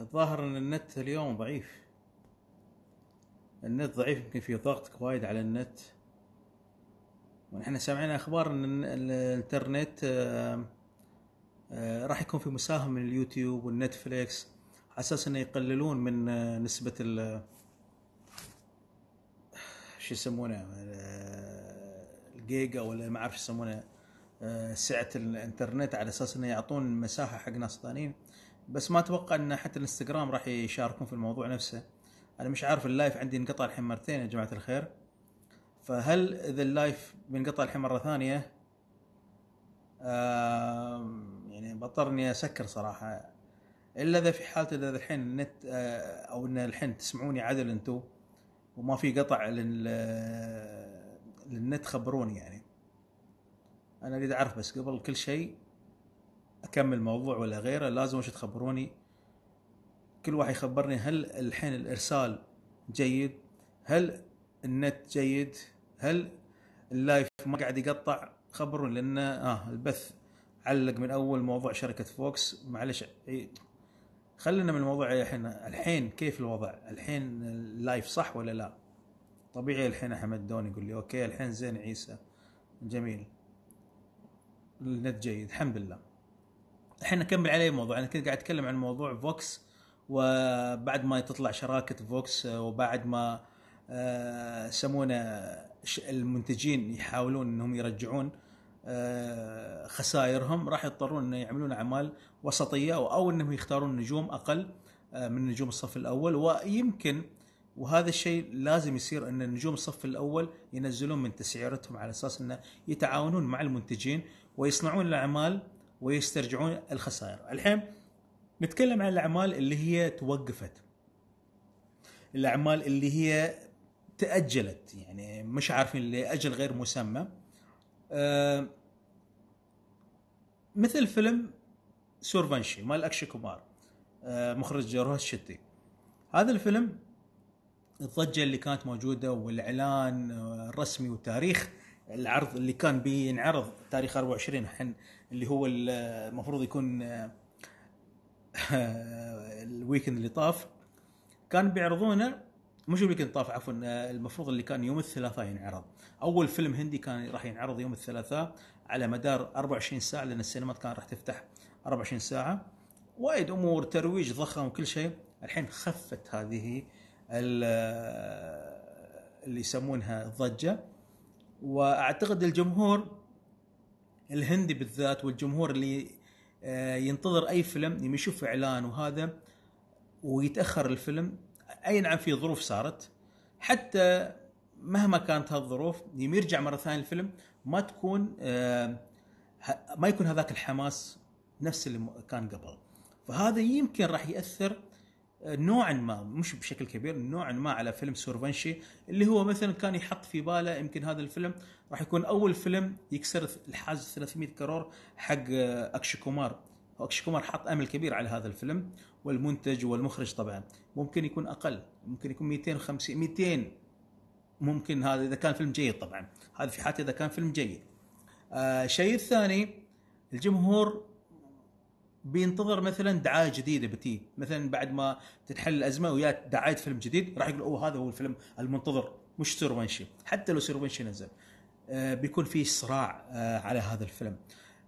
الظاهر آه، ان النت اليوم ضعيف النت ضعيف يمكن في ضغط وايد على النت ونحن سامعين اخبار ان الانترنت آه، آه، راح يكون في مساهم من اليوتيوب والنتفليكس على اساس انه يقللون من نسبه ال شو يسمونه الجيجا ولا ما اعرف يسمونه سعه الانترنت على اساس انه يعطون مساحه حق ناس ثانيين بس ما اتوقع ان حتى الانستغرام راح يشاركون في الموضوع نفسه انا مش عارف اللايف عندي انقطع الحين مرتين يا جماعه الخير فهل اذا اللايف بينقطع الحين مره ثانيه يعني بضطر اني اسكر صراحه الا اذا في حاله اذا الحين النت آه، او ان الحين تسمعوني عدل انتم وما في قطع لل للنت خبروني يعني انا اريد اعرف بس قبل كل شيء اكمل موضوع ولا غيره لازم وش تخبروني كل واحد يخبرني هل الحين الارسال جيد هل النت جيد هل اللايف ما قاعد يقطع خبروني لان اه البث علق من اول موضوع شركه فوكس معلش خلينا من الموضوع الحين الحين كيف الوضع الحين اللايف صح ولا لا طبيعي الحين احمد دون يقول لي اوكي الحين زين عيسى جميل النت جيد الحمد لله الحين نكمل عليه الموضوع انا كنت قاعد اتكلم عن موضوع فوكس وبعد ما تطلع شراكه فوكس وبعد ما آه، يسمونه المنتجين يحاولون انهم يرجعون آه، خسائرهم راح يضطرون انه يعملون اعمال وسطيه او انهم يختارون نجوم اقل آه، من نجوم الصف الاول ويمكن وهذا الشيء لازم يصير ان نجوم الصف الاول ينزلون من تسعيرتهم على اساس انه يتعاونون مع المنتجين ويصنعون الاعمال ويسترجعون الخسائر الحين نتكلم عن الاعمال اللي هي توقفت الاعمال اللي هي تاجلت يعني مش عارفين لاجل غير مسمى أه، مثل فيلم سورفانشي مال اكشي كومار أه، مخرج روح الشتي هذا الفيلم الضجه اللي كانت موجوده والاعلان أه، الرسمي والتاريخ العرض اللي كان بينعرض تاريخ 24 الحين اللي هو المفروض يكون آه، الويكند اللي طاف كان بيعرضونه مش الويكند طاف عفوا آه، المفروض اللي كان يوم الثلاثاء ينعرض اول فيلم هندي كان راح ينعرض يوم الثلاثاء على مدار 24 ساعه لان السينمات كانت راح تفتح 24 ساعه وايد امور ترويج ضخم وكل شيء الحين خفت هذه آه، اللي يسمونها الضجه واعتقد الجمهور الهندي بالذات والجمهور اللي آه، ينتظر اي فيلم يوم يشوف اعلان وهذا ويتاخر الفيلم اي نعم في ظروف صارت حتى مهما كانت هالظروف يوم يرجع مره ثانيه الفيلم ما تكون آه، ما يكون هذاك الحماس نفس اللي كان قبل فهذا يمكن راح ياثر نوعا ما مش بشكل كبير نوعا ما على فيلم سورفنشي اللي هو مثلا كان يحط في باله يمكن هذا الفيلم راح يكون اول فيلم يكسر الحاجز 300 كرور حق اكشي كومار اكشي كومار حط امل كبير على هذا الفيلم والمنتج والمخرج طبعا ممكن يكون اقل ممكن يكون 250 200 ممكن هذا اذا كان فيلم جيد طبعا هذا في حالة اذا كان فيلم جيد الشيء آه الثاني الجمهور بينتظر مثلا دعايه جديده بتي مثلا بعد ما تنحل الازمه ويا دعايه فيلم جديد راح يقول اوه هذا هو الفيلم المنتظر مش سيرفنشي حتى لو سيرفنشي نزل آه بيكون في صراع آه على هذا الفيلم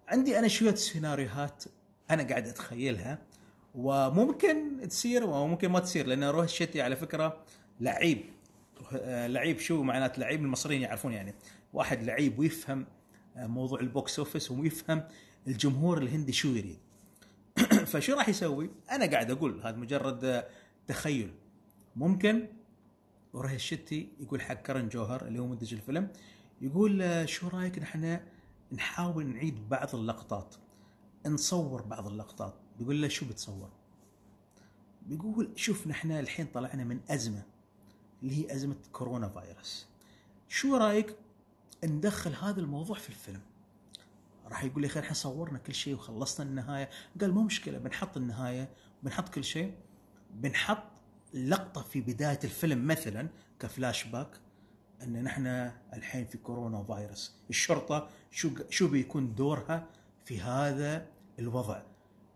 عندي انا شويه سيناريوهات انا قاعد اتخيلها وممكن تصير وممكن ما تصير لان روح الشتي على فكره لعيب آه لعيب شو معنات لعيب المصريين يعرفون يعني واحد لعيب ويفهم آه، موضوع البوكس اوفيس ويفهم الجمهور الهندي شو يريد فشو راح يسوي؟ انا قاعد اقول هذا مجرد تخيل ممكن وراهي الشتي يقول حق كرن جوهر اللي هو منتج الفيلم يقول آه، شو رايك نحن نحاول نعيد بعض اللقطات نصور بعض اللقطات بيقول له شو بتصور؟ بيقول شوف نحن الحين طلعنا من ازمه اللي هي ازمه كورونا فايروس شو رايك ندخل هذا الموضوع في الفيلم؟ راح يقول لي خير احنا صورنا كل شيء وخلصنا النهايه قال مو مشكله بنحط النهايه بنحط كل شيء بنحط لقطه في بدايه الفيلم مثلا كفلاش باك ان نحن الحين في كورونا فايروس الشرطه شو شو بيكون دورها في هذا الوضع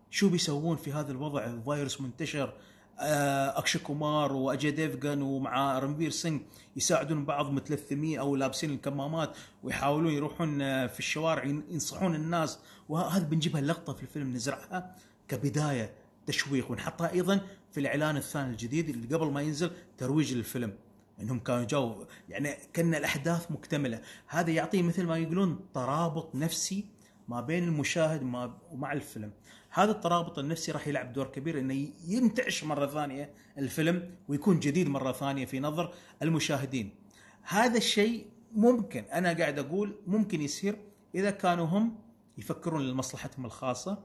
شو بيسوون في هذا الوضع الفيروس منتشر آه، اكشي كومار واجي ديفجن ومع رنبير سينج يساعدون بعض متلثمين او لابسين الكمامات ويحاولون يروحون آه، في الشوارع ينصحون الناس وهذا بنجيبها لقطه في الفيلم نزرعها كبدايه تشويق ونحطها ايضا في الاعلان الثاني الجديد اللي قبل ما ينزل ترويج للفيلم انهم كانوا جو يعني كان الاحداث مكتمله هذا يعطيه مثل ما يقولون ترابط نفسي ما بين المشاهد ما ومع الفيلم هذا الترابط النفسي راح يلعب دور كبير انه ينتعش مره ثانيه الفيلم ويكون جديد مره ثانيه في نظر المشاهدين هذا الشيء ممكن انا قاعد اقول ممكن يصير اذا كانوا هم يفكرون لمصلحتهم الخاصه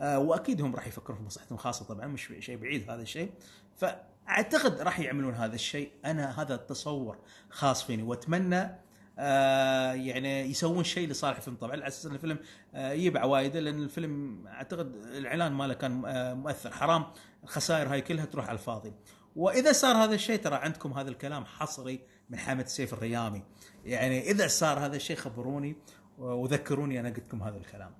آه، واكيد هم راح يفكرون في مصلحتهم الخاصه طبعا مش شيء بعيد هذا الشيء فاعتقد راح يعملون هذا الشيء انا هذا التصور خاص فيني واتمنى آه، يعني يسوون شيء لصالح الفيلم طبعا على اساس ان الفيلم آه، يبع وايد عوايده لان الفيلم اعتقد الاعلان ماله كان آه، مؤثر حرام الخسائر هاي كلها تروح على الفاضي واذا صار هذا الشيء ترى عندكم هذا الكلام حصري من حامد سيف الريامي يعني اذا صار هذا الشيء خبروني وذكروني انا قلت لكم هذا الكلام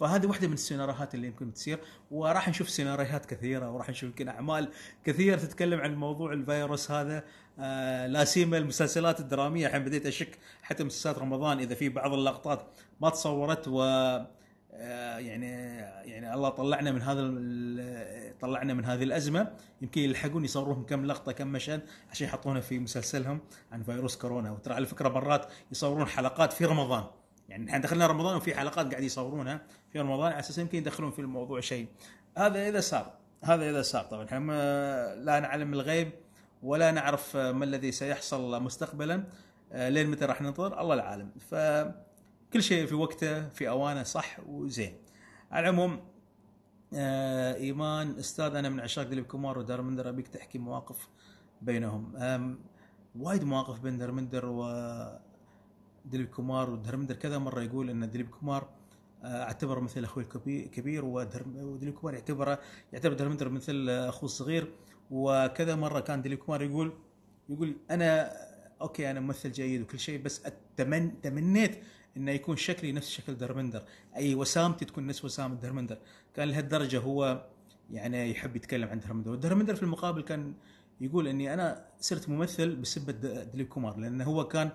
فهذه واحده من السيناريوهات اللي يمكن تصير وراح نشوف سيناريوهات كثيره وراح نشوف يمكن اعمال كثيره تتكلم عن موضوع الفيروس هذا آه، لا سيما المسلسلات الدراميه الحين بديت اشك حتى مسلسلات رمضان اذا في بعض اللقطات ما تصورت و آه، يعني يعني الله طلعنا من هذا طلعنا من هذه الازمه يمكن يلحقون يصوروهم كم لقطه كم مشهد عشان يحطونه في مسلسلهم عن فيروس كورونا وترى على فكره مرات يصورون حلقات في رمضان يعني احنا دخلنا رمضان وفي حلقات قاعد يصورونها في رمضان على اساس يمكن يدخلون في الموضوع شيء هذا اذا صار هذا اذا صار طبعا احنا لا نعلم الغيب ولا نعرف ما الذي سيحصل مستقبلا آه، لين متى راح ننتظر الله العالم فكل شيء في وقته في اوانه صح وزين على العموم آه، ايمان استاذ انا من عشاق دليب كومار ودارمندر ابيك تحكي مواقف بينهم وايد مواقف بين دارمندر و دليب كومار ودارمندر كذا مره يقول ان دليب كومار آه، اعتبره مثل اخوي الكبير وديلي كومار يعتبره يعتبر درمندر مثل اخوه الصغير وكذا مره كان ديلي كومار يقول يقول انا اوكي انا ممثل جيد وكل شيء بس اتمنى تمنيت انه يكون شكلي نفس شكل درمندر اي وسامتي تكون نفس وسام درمندر كان لهالدرجه هو يعني يحب يتكلم عن درمندر ودرمندر في المقابل كان يقول اني انا صرت ممثل بسبه ديلي كومار لانه هو كان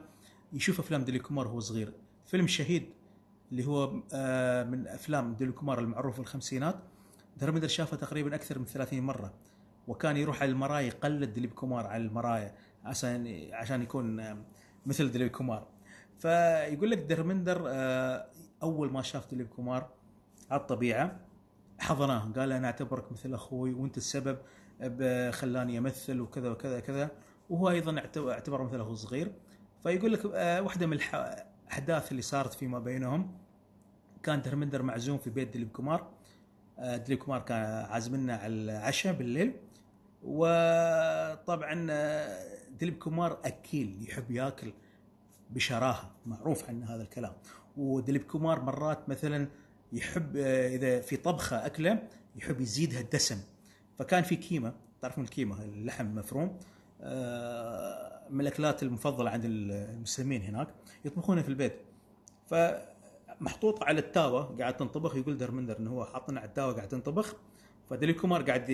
يشوف افلام ديلي كومار وهو صغير فيلم شهيد اللي هو آه، من افلام ديل كومار المعروف في الخمسينات درمدر شافه تقريبا اكثر من 30 مره وكان يروح على المرايا يقلد ديليب كومار على المرايا عشان عشان يكون آه، مثل ديليب كومار فيقول لك درمندر آه، اول ما شاف ديليب كومار على الطبيعه حضناه قال انا اعتبرك مثل اخوي وانت السبب خلاني امثل وكذا وكذا وكذا وهو ايضا اعتبره مثل اخو صغير فيقول لك واحده من الح... الاحداث اللي صارت فيما بينهم كان درمندر معزوم في بيت دليب كومار آه، دليب كومار كان عازمنا على العشاء بالليل وطبعا آه، دليب كومار اكيل يحب ياكل بشراهه معروف عنه هذا الكلام ودليب كومار مرات مثلا يحب آه، اذا في طبخه اكله يحب يزيدها الدسم فكان في كيمه تعرفون الكيمه اللحم مفروم من الاكلات المفضله عند المسلمين هناك يطبخونها في البيت فمحطوطه على التاوه قاعد تنطبخ يقول درمندر انه هو حاطنا على التاوه قاعد تنطبخ فدليل كومار قاعد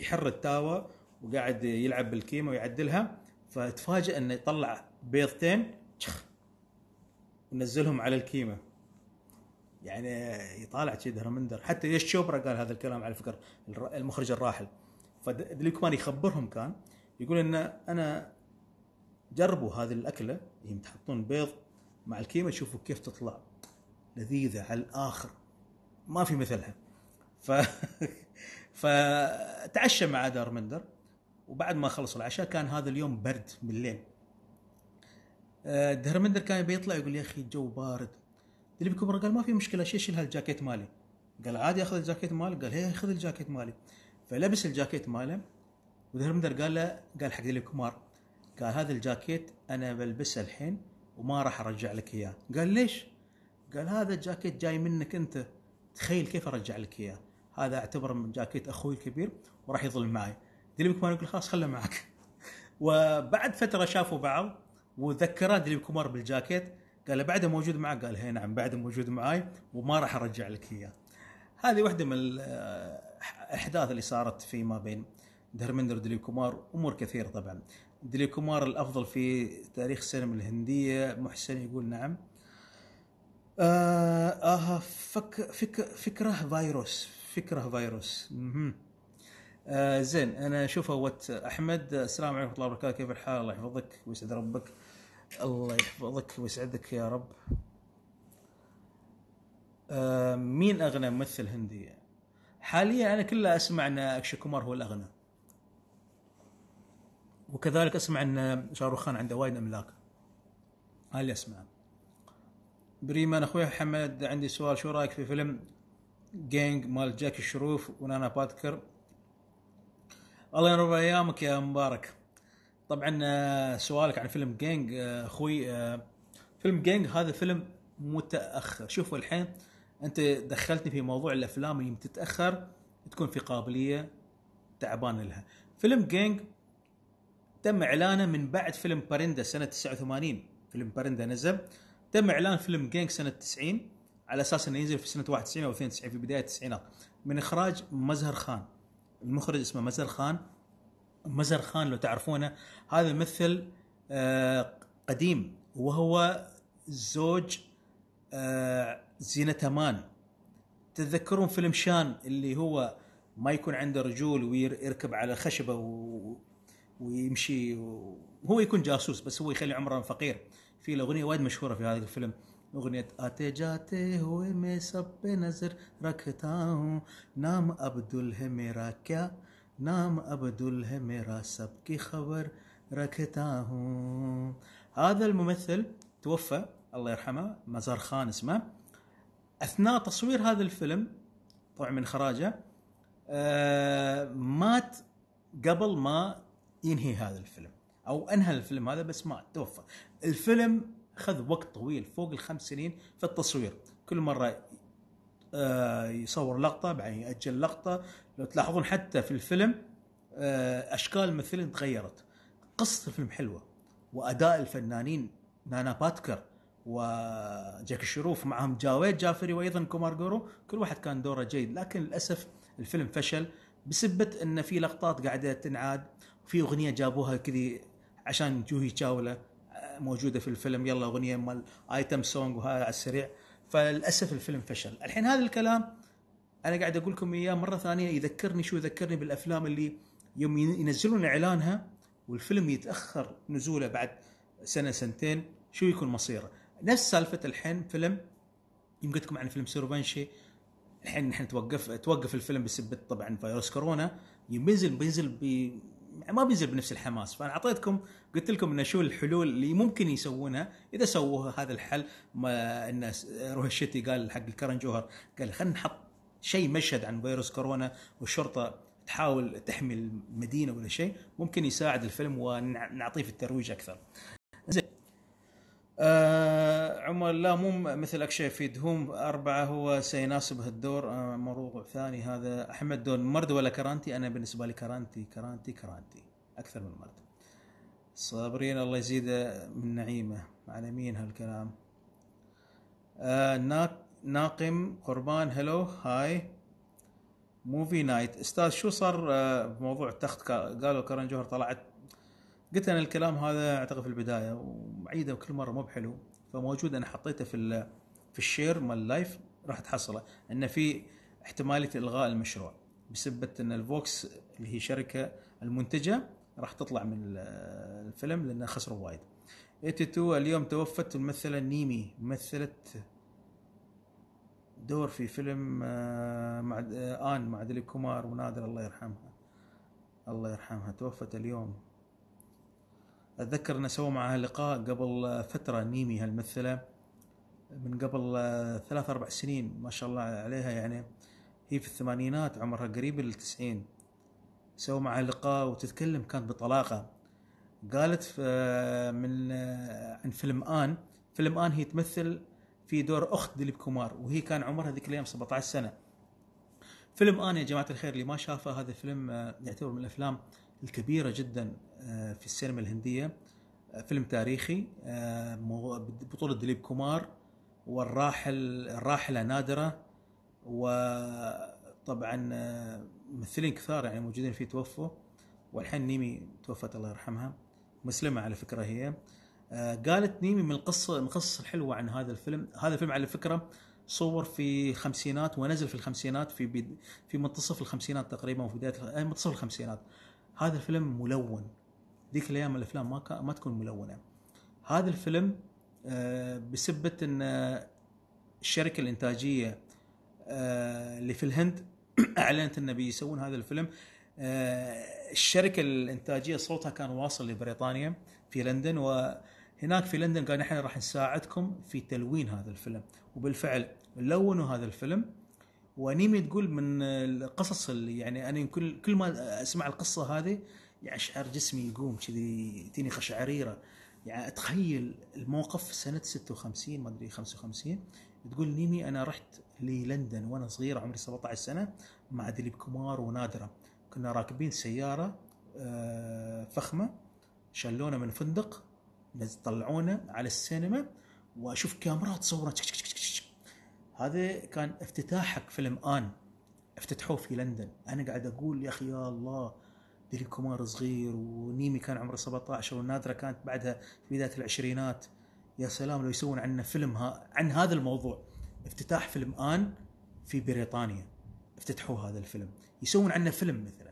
يحر التاوه وقاعد يلعب بالكيمه ويعدلها فتفاجئ انه يطلع بيضتين تشخ ونزلهم على الكيمه يعني يطالع شي درمندر حتى يش شوبرا قال هذا الكلام على فكره المخرج الراحل فدليل كومار يخبرهم كان يقول ان انا جربوا هذه الاكله اللي تحطون بيض مع الكيمه شوفوا كيف تطلع لذيذه على الاخر ما في مثلها ف فتعشى مع دارمندر وبعد ما خلص العشاء كان هذا اليوم برد بالليل آه، دارمندر كان يبي يطلع يقول يا اخي الجو بارد اللي بكبره قال ما في مشكله شيل شيل هالجاكيت مالي قال عادي اخذ الجاكيت مالي قال هي إيه، خذ الجاكيت مالي فلبس الجاكيت ماله ودهرمندر قال له قال حق اللي كمار قال هذا الجاكيت انا بلبسه الحين وما راح ارجع لك اياه قال ليش قال هذا الجاكيت جاي منك انت تخيل كيف ارجع لك اياه هذا اعتبره من جاكيت اخوي الكبير وراح يظل معي دليل كومار يقول خلاص خله معك وبعد فتره شافوا بعض وذكره دليل كومار بالجاكيت قال بعده موجود معك قال هي نعم بعده موجود معي وما راح ارجع لك اياه هذه واحده من الاحداث اللي صارت فيما بين دهرمندر ودليب كومار امور كثيره طبعا دلي كومار الافضل في تاريخ السينما الهنديه محسن يقول نعم اها آه فك فك فكره فيروس فكره فيروس آه زين انا اشوف وات احمد السلام عليكم ورحمه الله وبركاته كيف الحال الله يحفظك ويسعد ربك الله يحفظك ويسعدك يا رب آه مين اغنى ممثل هندي حاليا انا كله اسمع ان اكشي كومار هو الاغنى وكذلك اسمع ان شاروخ خان عنده وايد املاك هاي اللي اسمعه بريمان اخوي محمد عندي سؤال شو رايك في فيلم جينج مال جاك الشروف ونانا باتكر الله ينور ايامك يا مبارك طبعا آه، سؤالك عن فيلم جينج آه، اخوي آه، فيلم جينج هذا فيلم متاخر شوفوا الحين انت دخلتني في موضوع الافلام اللي تتاخر تكون في قابليه تعبان لها فيلم جينج تم اعلانه من بعد فيلم بارندا سنه 89 فيلم بارندا نزل تم اعلان فيلم جينج سنه 90 على اساس انه ينزل في سنه 91 او 92 في بدايه التسعينات من اخراج مزهر خان المخرج اسمه مزهر خان مزهر خان لو تعرفونه هذا ممثل آه، قديم وهو زوج آه، زينة مان تتذكرون فيلم شان اللي هو ما يكون عنده رجول ويركب على خشبة ويمشي وهو يكون جاسوس بس هو يخلي عمره فقير في له اغنيه وايد مشهوره في هذا الفيلم اغنيه اتي جاتي هو مي سب نظر ركتا نام عبدل ہے میرا کیا نام عبدل ہے میرا سب کی خبر رکھتا ہوں هذا الممثل توفى الله يرحمه مزار خان اسمه اثناء تصوير هذا الفيلم طبعا من خراجه آه، مات قبل ما ينهي هذا الفيلم او انهى الفيلم هذا بس ما توفى الفيلم خذ وقت طويل فوق الخمس سنين في التصوير كل مره آه، يصور لقطه بعدين ياجل لقطه لو تلاحظون حتى في الفيلم آه، اشكال الممثلين تغيرت قصه الفيلم حلوه واداء الفنانين نانا باتكر وجاك الشروف معهم جاويد جافري وايضا كومار جورو كل واحد كان دوره جيد لكن للاسف الفيلم فشل بسبب ان في لقطات قاعده تنعاد في اغنيه جابوها كذي عشان جوهي تشاوله موجوده في الفيلم يلا اغنيه مال ايتم سونج وهذا على السريع فللاسف الفيلم فشل الحين هذا الكلام انا قاعد اقول لكم اياه مره ثانيه يذكرني شو يذكرني بالافلام اللي يوم ينزلون اعلانها والفيلم يتاخر نزوله بعد سنه سنتين شو يكون مصيره نفس سالفه الحين فيلم يوم قلت لكم عن فيلم سيروفانشي الحين نحن توقف توقف الفيلم بسبب طبعا فيروس كورونا يوم بينزل بينزل يعني ما بينزل بنفس الحماس فانا اعطيتكم قلت لكم انه شو الحلول اللي ممكن يسوونها اذا سووها هذا الحل ما ان روح الشتي قال حق الكرن جوهر قال خلينا نحط شيء مشهد عن فيروس كورونا والشرطه تحاول تحمي المدينه ولا شيء ممكن يساعد الفيلم ونعطيه في الترويج اكثر زين آه عمر لا مو مثل اكشي في دهوم اربعه هو سيناسب هالدور آه موضوع ثاني هذا احمد دون مرد ولا كرانتي انا بالنسبه لي كرانتي كرانتي كرانتي اكثر من مرد صابرين الله يزيده من نعيمه على مين هالكلام آه ناقم قربان هلو هاي موفي نايت استاذ شو صار آه، بموضوع التخت قالوا كرن جوهر طلعت قلت انا الكلام هذا اعتقد في البدايه وعيده وكل مره مو بحلو فموجود انا حطيته في في الشير مال لايف راح تحصله ان في احتماليه الغاء المشروع بسبب ان الفوكس اللي هي شركه المنتجه راح تطلع من الفيلم لانه خسروا وايد. 82 اليوم توفت الممثله نيمي مثلت دور في فيلم آه، مع آه، ان مع دليل كومار ونادر الله يرحمها الله يرحمها توفت اليوم اتذكر انه سوى معها لقاء قبل فتره نيمي هالممثله من قبل ثلاث اربع سنين ما شاء الله عليها يعني هي في الثمانينات عمرها قريب للتسعين سوى معها لقاء وتتكلم كانت بطلاقه قالت من عن فيلم ان فيلم ان هي تمثل في دور اخت دليب كومار وهي كان عمرها ذيك الايام 17 سنه فيلم ان يا جماعه الخير اللي ما شافه هذا فيلم يعتبر من الافلام الكبيرة جدا آه، في السينما الهندية آه، فيلم تاريخي آه، بطولة دليب كومار والراحل الراحلة نادرة وطبعا ممثلين كثار يعني موجودين فيه توفوا والحين نيمي توفت الله يرحمها مسلمة على فكرة هي قالت نيمي من القصة من القصص الحلوة عن هذا الفيلم هذا الفيلم على فكرة صور في خمسينات ونزل في الخمسينات في في منتصف الخمسينات تقريبا وفي بداية منتصف الخمسينات هذا الفيلم ملون ذيك الايام الافلام ما ما تكون ملونه هذا الفيلم آه، بسبه ان الشركه الانتاجيه آه، اللي في الهند اعلنت انه بيسوون هذا الفيلم آه، الشركه الانتاجيه صوتها كان واصل لبريطانيا في لندن وهناك في لندن قال نحن راح نساعدكم في تلوين هذا الفيلم وبالفعل لونوا هذا الفيلم وانيمي تقول من القصص اللي يعني انا كل كل ما اسمع القصه هذه يعني شعر جسمي يقوم كذي تجيني خشعريره يعني اتخيل الموقف سنه 56 ما ادري 55 تقول نيمي انا رحت للندن وانا صغير عمري 17 سنه مع دليب كمار ونادره كنا راكبين سياره آه، فخمه شلونا من فندق طلعونا على السينما واشوف كاميرات صورت هذا كان افتتاح حق فيلم آن افتتحوه في لندن أنا قاعد أقول يا أخي يا الله ديلي كومار صغير ونيمي كان عمره 17 ونادرة كانت بعدها في بداية العشرينات يا سلام لو يسوون عنا فيلم ها عن هذا الموضوع افتتاح فيلم آن في بريطانيا افتتحوا هذا الفيلم يسوون عنا فيلم مثلا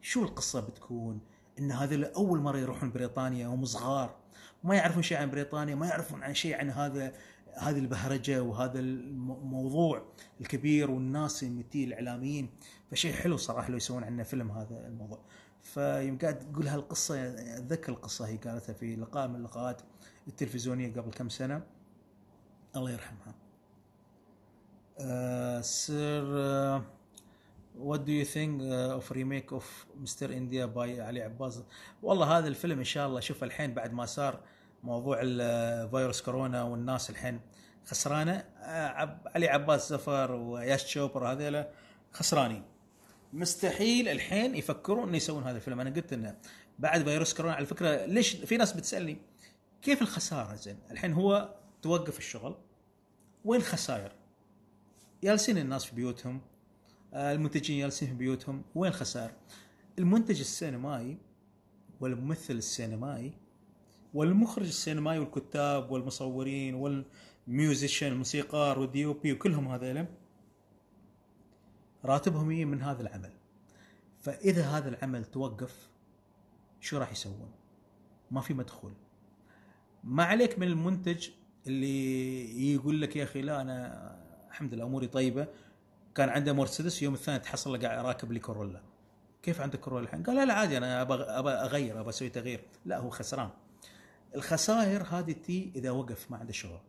شو القصة بتكون ان هذول اول مره يروحون بريطانيا وهم صغار ما يعرفون شيء عن بريطانيا ما يعرفون عن شيء عن هذا هذه البهرجه وهذا الموضوع الكبير والناس متي الاعلاميين فشيء حلو صراحه لو يسوون عنا فيلم هذا الموضوع فيوم قاعد تقول هالقصه اتذكر القصه هي قالتها في لقاء من اللقاءات التلفزيونيه قبل كم سنه الله يرحمها أه سر وات دو يو ثينك اوف ريميك اوف مستر انديا باي علي عباس والله هذا الفيلم ان شاء الله شوف الحين بعد ما صار موضوع الفيروس كورونا والناس الحين خسرانه آه، علي عباس زفر وياس تشوبر هذيلا خسرانين مستحيل الحين يفكرون انه يسوون هذا الفيلم انا قلت انه بعد فيروس كورونا على فكره ليش في ناس بتسالني كيف الخساره زين الحين هو توقف الشغل وين خسائر جالسين الناس في بيوتهم آه، المنتجين جالسين في بيوتهم وين خسائر المنتج السينمائي والممثل السينمائي والمخرج السينمائي والكتاب والمصورين والميوزيشن الموسيقار والديو بي وكلهم هذيلا راتبهم يجي إيه؟ من هذا العمل فاذا هذا العمل توقف شو راح يسوون؟ ما في مدخول ما عليك من المنتج اللي يقول لك يا اخي لا انا الحمد لله اموري طيبه كان عنده مرسيدس يوم الثاني تحصل له قاعد راكب لي كورولا كيف عندك كورولا الحين؟ قال لا لا عادي انا ابغى اغير ابغى اسوي تغيير لا هو خسران الخسائر هذه تي اذا وقف ما عنده شغل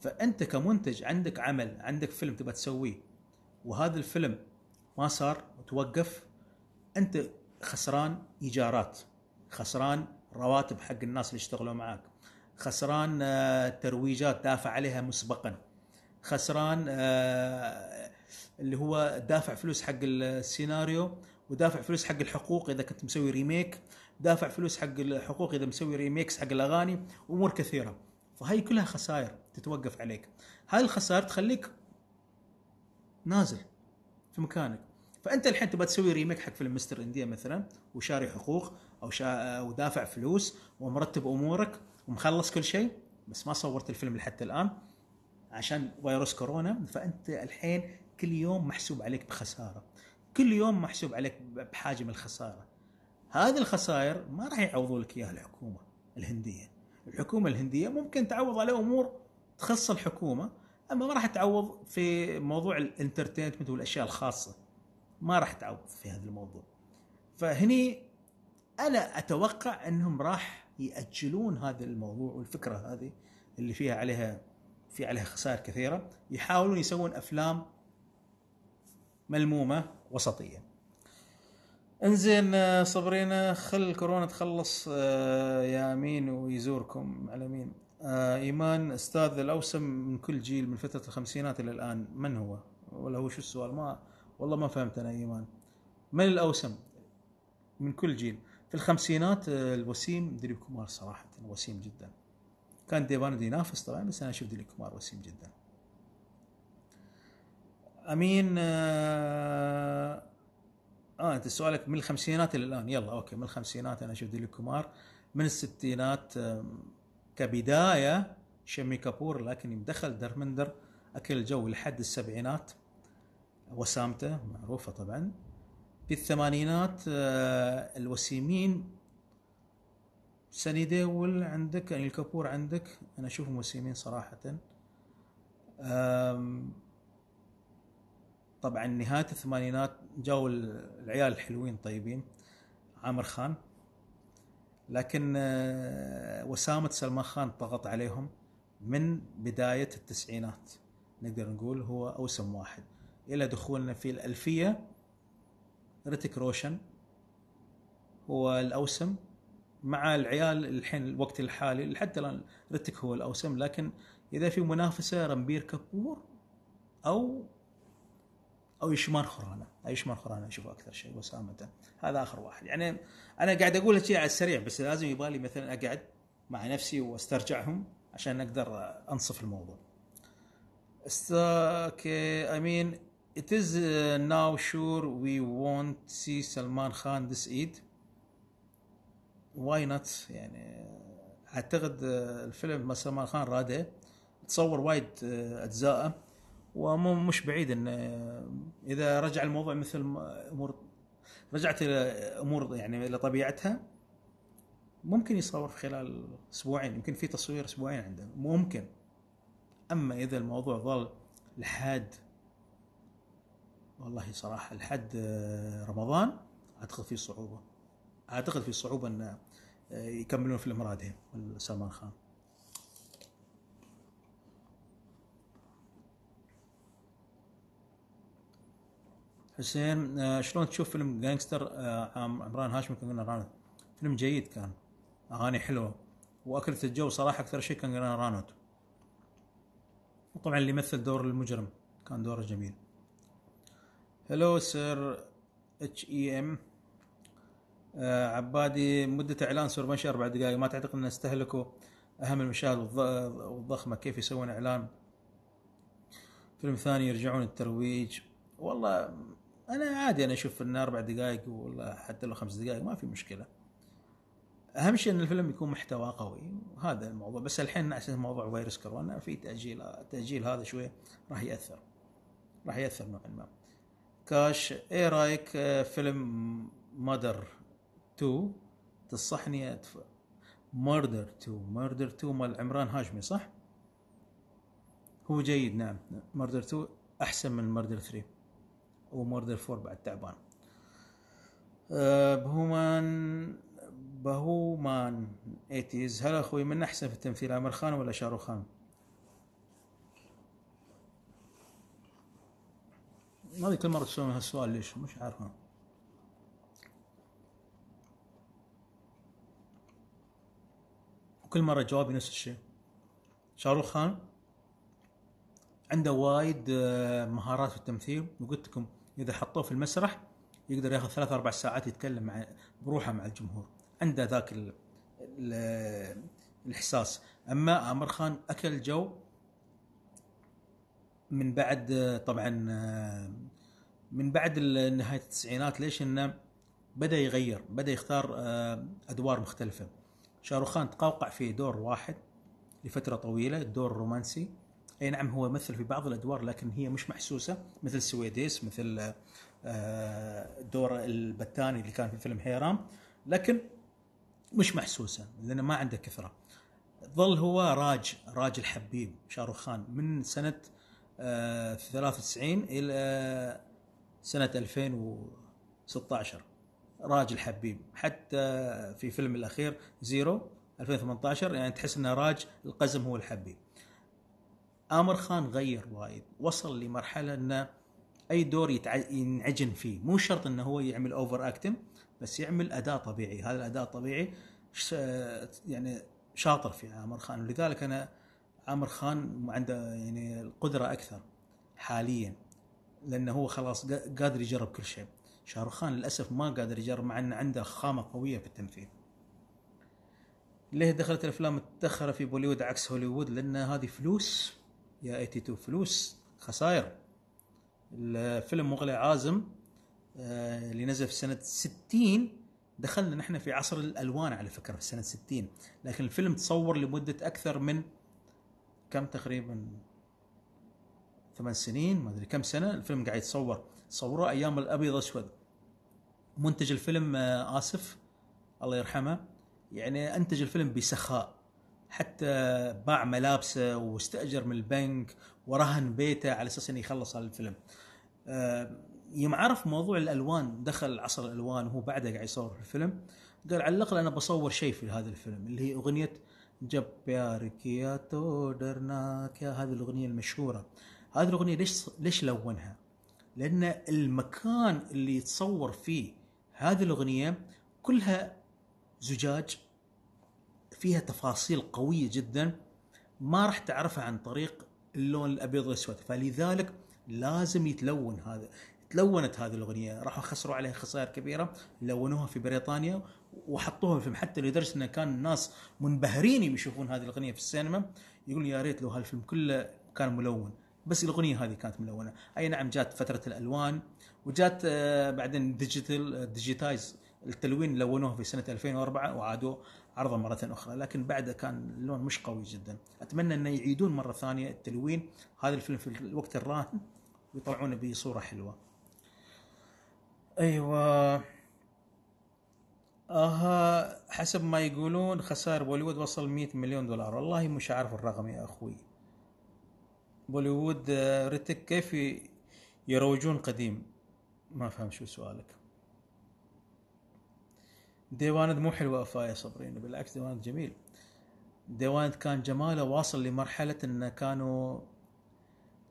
فانت كمنتج عندك عمل عندك فيلم تبى تسويه وهذا الفيلم ما صار وتوقف انت خسران ايجارات خسران رواتب حق الناس اللي اشتغلوا معاك خسران آه، ترويجات دافع عليها مسبقا خسران آه، اللي هو دافع فلوس حق السيناريو ودافع فلوس حق الحقوق اذا كنت مسوي ريميك دافع فلوس حق الحقوق اذا مسوي ريميكس حق الاغاني وامور كثيره فهي كلها خسائر تتوقف عليك هاي الخسائر تخليك نازل في مكانك فانت الحين تبغى تسوي ريميك حق فيلم مستر انديا مثلا وشاري حقوق او شا... ودافع فلوس ومرتب امورك ومخلص كل شيء بس ما صورت الفيلم لحتى الان عشان فيروس كورونا فانت الحين كل يوم محسوب عليك بخساره كل يوم محسوب عليك من الخساره هذه الخسائر ما راح يعوضوا لك اياها الحكومه الهنديه الحكومه الهنديه ممكن تعوض على امور تخص الحكومه اما ما راح تعوض في موضوع الانترتينمنت والاشياء الخاصه ما راح تعوض في هذا الموضوع فهني انا اتوقع انهم راح ياجلون هذا الموضوع والفكره هذه اللي فيها عليها في عليها خسائر كثيره يحاولون يسوون افلام ملمومه وسطيه انزين آه، صبرينا خل كورونا تخلص آه، يا امين ويزوركم على امين آه، ايمان استاذ الاوسم من كل جيل من فتره الخمسينات الى الان من هو؟ ولا هو شو السؤال؟ ما والله ما فهمت انا ايمان من الاوسم من كل جيل في الخمسينات الوسيم دريب كومار صراحه وسيم جدا كان ديفاند ينافس طبعا بس انا اشوف دريب كومار وسيم جدا امين آه اه انت سؤالك من الخمسينات الى الان يلا اوكي من الخمسينات انا اشوف ديلي كومار من الستينات كبدايه شمي كابور لكن يمدخل درمندر اكل الجو لحد السبعينات وسامته معروفه طبعا في الثمانينات آه، الوسيمين سني ديول عندك يعني الكابور عندك انا اشوفهم وسيمين صراحه طبعا نهايه الثمانينات جو العيال الحلوين طيبين عامر خان لكن آه، وسامه سلمان خان ضغط عليهم من بدايه التسعينات نقدر نقول هو اوسم واحد الى دخولنا في الالفيه ريتك روشن هو الاوسم مع العيال الحين الوقت الحالي لحد الان ريتك هو الاوسم لكن اذا في منافسه رمبير كابور او او يشمار خرانه اي شمار خرانه اشوفه اكثر شيء وسامه هذا اخر واحد يعني انا قاعد اقول شيء على السريع بس لازم يبالي مثلا اقعد مع نفسي واسترجعهم عشان اقدر انصف الموضوع اوكي اي مين it is uh, now sure we won't see سلمان خان this Eid why not يعني اعتقد uh, الفيلم سلمان خان راده تصور وايد uh, اجزائه ومو مش بعيد ان اذا رجع الموضوع مثل امور رجعت الى امور يعني الى طبيعتها ممكن يصور في خلال اسبوعين يمكن في تصوير اسبوعين عنده ممكن اما اذا الموضوع ظل لحد والله صراحه لحد رمضان اعتقد في صعوبه اعتقد في صعوبه ان يكملون الامراض رادهي سلمان خان حسين آه، شلون تشوف فيلم جانجستر آه، عمران هاشم كان فيلم جيد كان اغاني حلوه واكلت الجو صراحه اكثر شيء كان رانوت وطبعا اللي يمثل دور المجرم كان دوره جميل هلو سير اتش اي ام عبادي مدة اعلان سوربنشي اربع دقائق ما تعتقد ان استهلكوا اهم المشاهد والضخمة كيف يسوون اعلان فيلم ثاني يرجعون الترويج والله انا عادي انا اشوف انه اربع دقائق ولا حتى لو خمس دقائق ما في مشكله اهم شيء ان الفيلم يكون محتوى قوي وهذا الموضوع بس الحين عشان موضوع فيروس كورونا في تاجيل تاجيل هذا شوي راح ياثر راح ياثر نوعا ما كاش ايه رايك آه، فيلم مادر 2 تصحني أتف... مردر 2 مردر 2 مال عمران هاشمي صح؟ هو جيد نعم مردر 2 احسن من مردر 3 وموردر فور بعد تعبان أه، بهومان بهومان ايتيز هلا اخوي من احسن في التمثيل عمر خان ولا شاروخ خان؟ ما كل مره تسوون هالسؤال ليش مش عارفه وكل مره جوابي نفس الشيء شاروخ خان عنده وايد أه، مهارات في التمثيل وقلت لكم اذا حطوه في المسرح يقدر ياخذ ثلاث اربع ساعات يتكلم مع بروحه مع الجمهور عنده ذاك الاحساس اما عمر خان اكل جو من بعد طبعا من بعد نهايه التسعينات ليش انه بدا يغير بدا يختار آه، ادوار مختلفه شاروخان تقوقع في دور واحد لفتره طويله الدور الرومانسي اي نعم هو مثل في بعض الادوار لكن هي مش محسوسه مثل سويديس مثل آه، دور البتاني اللي كان في فيلم هيرام لكن مش محسوسه لانه ما عنده كثره ظل هو راج راج الحبيب شاروخ خان من سنه 93 آه، الى آه، سنه 2016 راج الحبيب حتى في فيلم الاخير زيرو 2018 يعني تحس ان راج القزم هو الحبيب آمر خان غير وايد وصل لمرحلة أنه أي دور يتع... ينعجن فيه مو شرط أنه هو يعمل أوفر أكتم بس يعمل أداء طبيعي هذا الأداء الطبيعي ش... يعني شاطر فيه عامر خان ولذلك أنا عامر خان عنده يعني القدرة أكثر حاليا لأنه هو خلاص قادر يجرب كل شيء شاروخ خان للأسف ما قادر يجرب مع أنه عنده خامة قوية في التمثيل ليه دخلت الافلام متاخره في بوليوود عكس هوليوود لان هذه فلوس يا تو فلوس خسائر الفيلم مغلي عازم آه، اللي نزل في سنة 60 دخلنا نحن في عصر الألوان على فكرة في سنة 60 لكن الفيلم تصور لمدة أكثر من كم تقريبا ثمان سنين ما أدري كم سنة الفيلم قاعد يتصور صوروه أيام الأبيض أسود منتج الفيلم آه، آسف الله يرحمه يعني أنتج الفيلم بسخاء حتى باع ملابسه واستاجر من البنك ورهن بيته على اساس انه يخلص هذا الفيلم. آه، يوم عرف موضوع الالوان دخل عصر الالوان وهو بعده قاعد يصور في الفيلم قال على الاقل انا بصور شيء في هذا الفيلم اللي هي اغنيه جب بيار كيا هذه الاغنيه المشهوره هذه الاغنيه ليش ليش لونها؟ لان المكان اللي يتصور فيه هذه الاغنيه كلها زجاج فيها تفاصيل قويه جدا ما راح تعرفها عن طريق اللون الابيض والاسود فلذلك لازم يتلون هذا تلونت هذه الاغنيه راحوا خسروا عليها خسائر كبيره لونوها في بريطانيا وحطوها في حتى لدرجه ان كان الناس منبهرين يشوفون هذه الاغنيه في السينما يقول يا ريت لو هالفيلم كله كان ملون بس الاغنيه هذه كانت ملونه اي نعم جات فتره الالوان وجات آه، بعدين ديجيتال آه، ديجيتايز التلوين لونوها في سنه 2004 وعادوا عرضه مرة أخرى لكن بعده كان اللون مش قوي جدا أتمنى أنه يعيدون مرة ثانية التلوين هذا الفيلم في الوقت الراهن ويطلعونه بصورة حلوة أيوة آه حسب ما يقولون خسائر بوليوود وصل 100 مليون دولار والله مش عارف الرقم يا أخوي بوليوود آه، ريتك كيف يروجون قديم ما فهم شو سؤالك ديواند مو حلوه وفاء يا صبرين بالعكس ديواند جميل ديواند كان جماله واصل لمرحله انه كانوا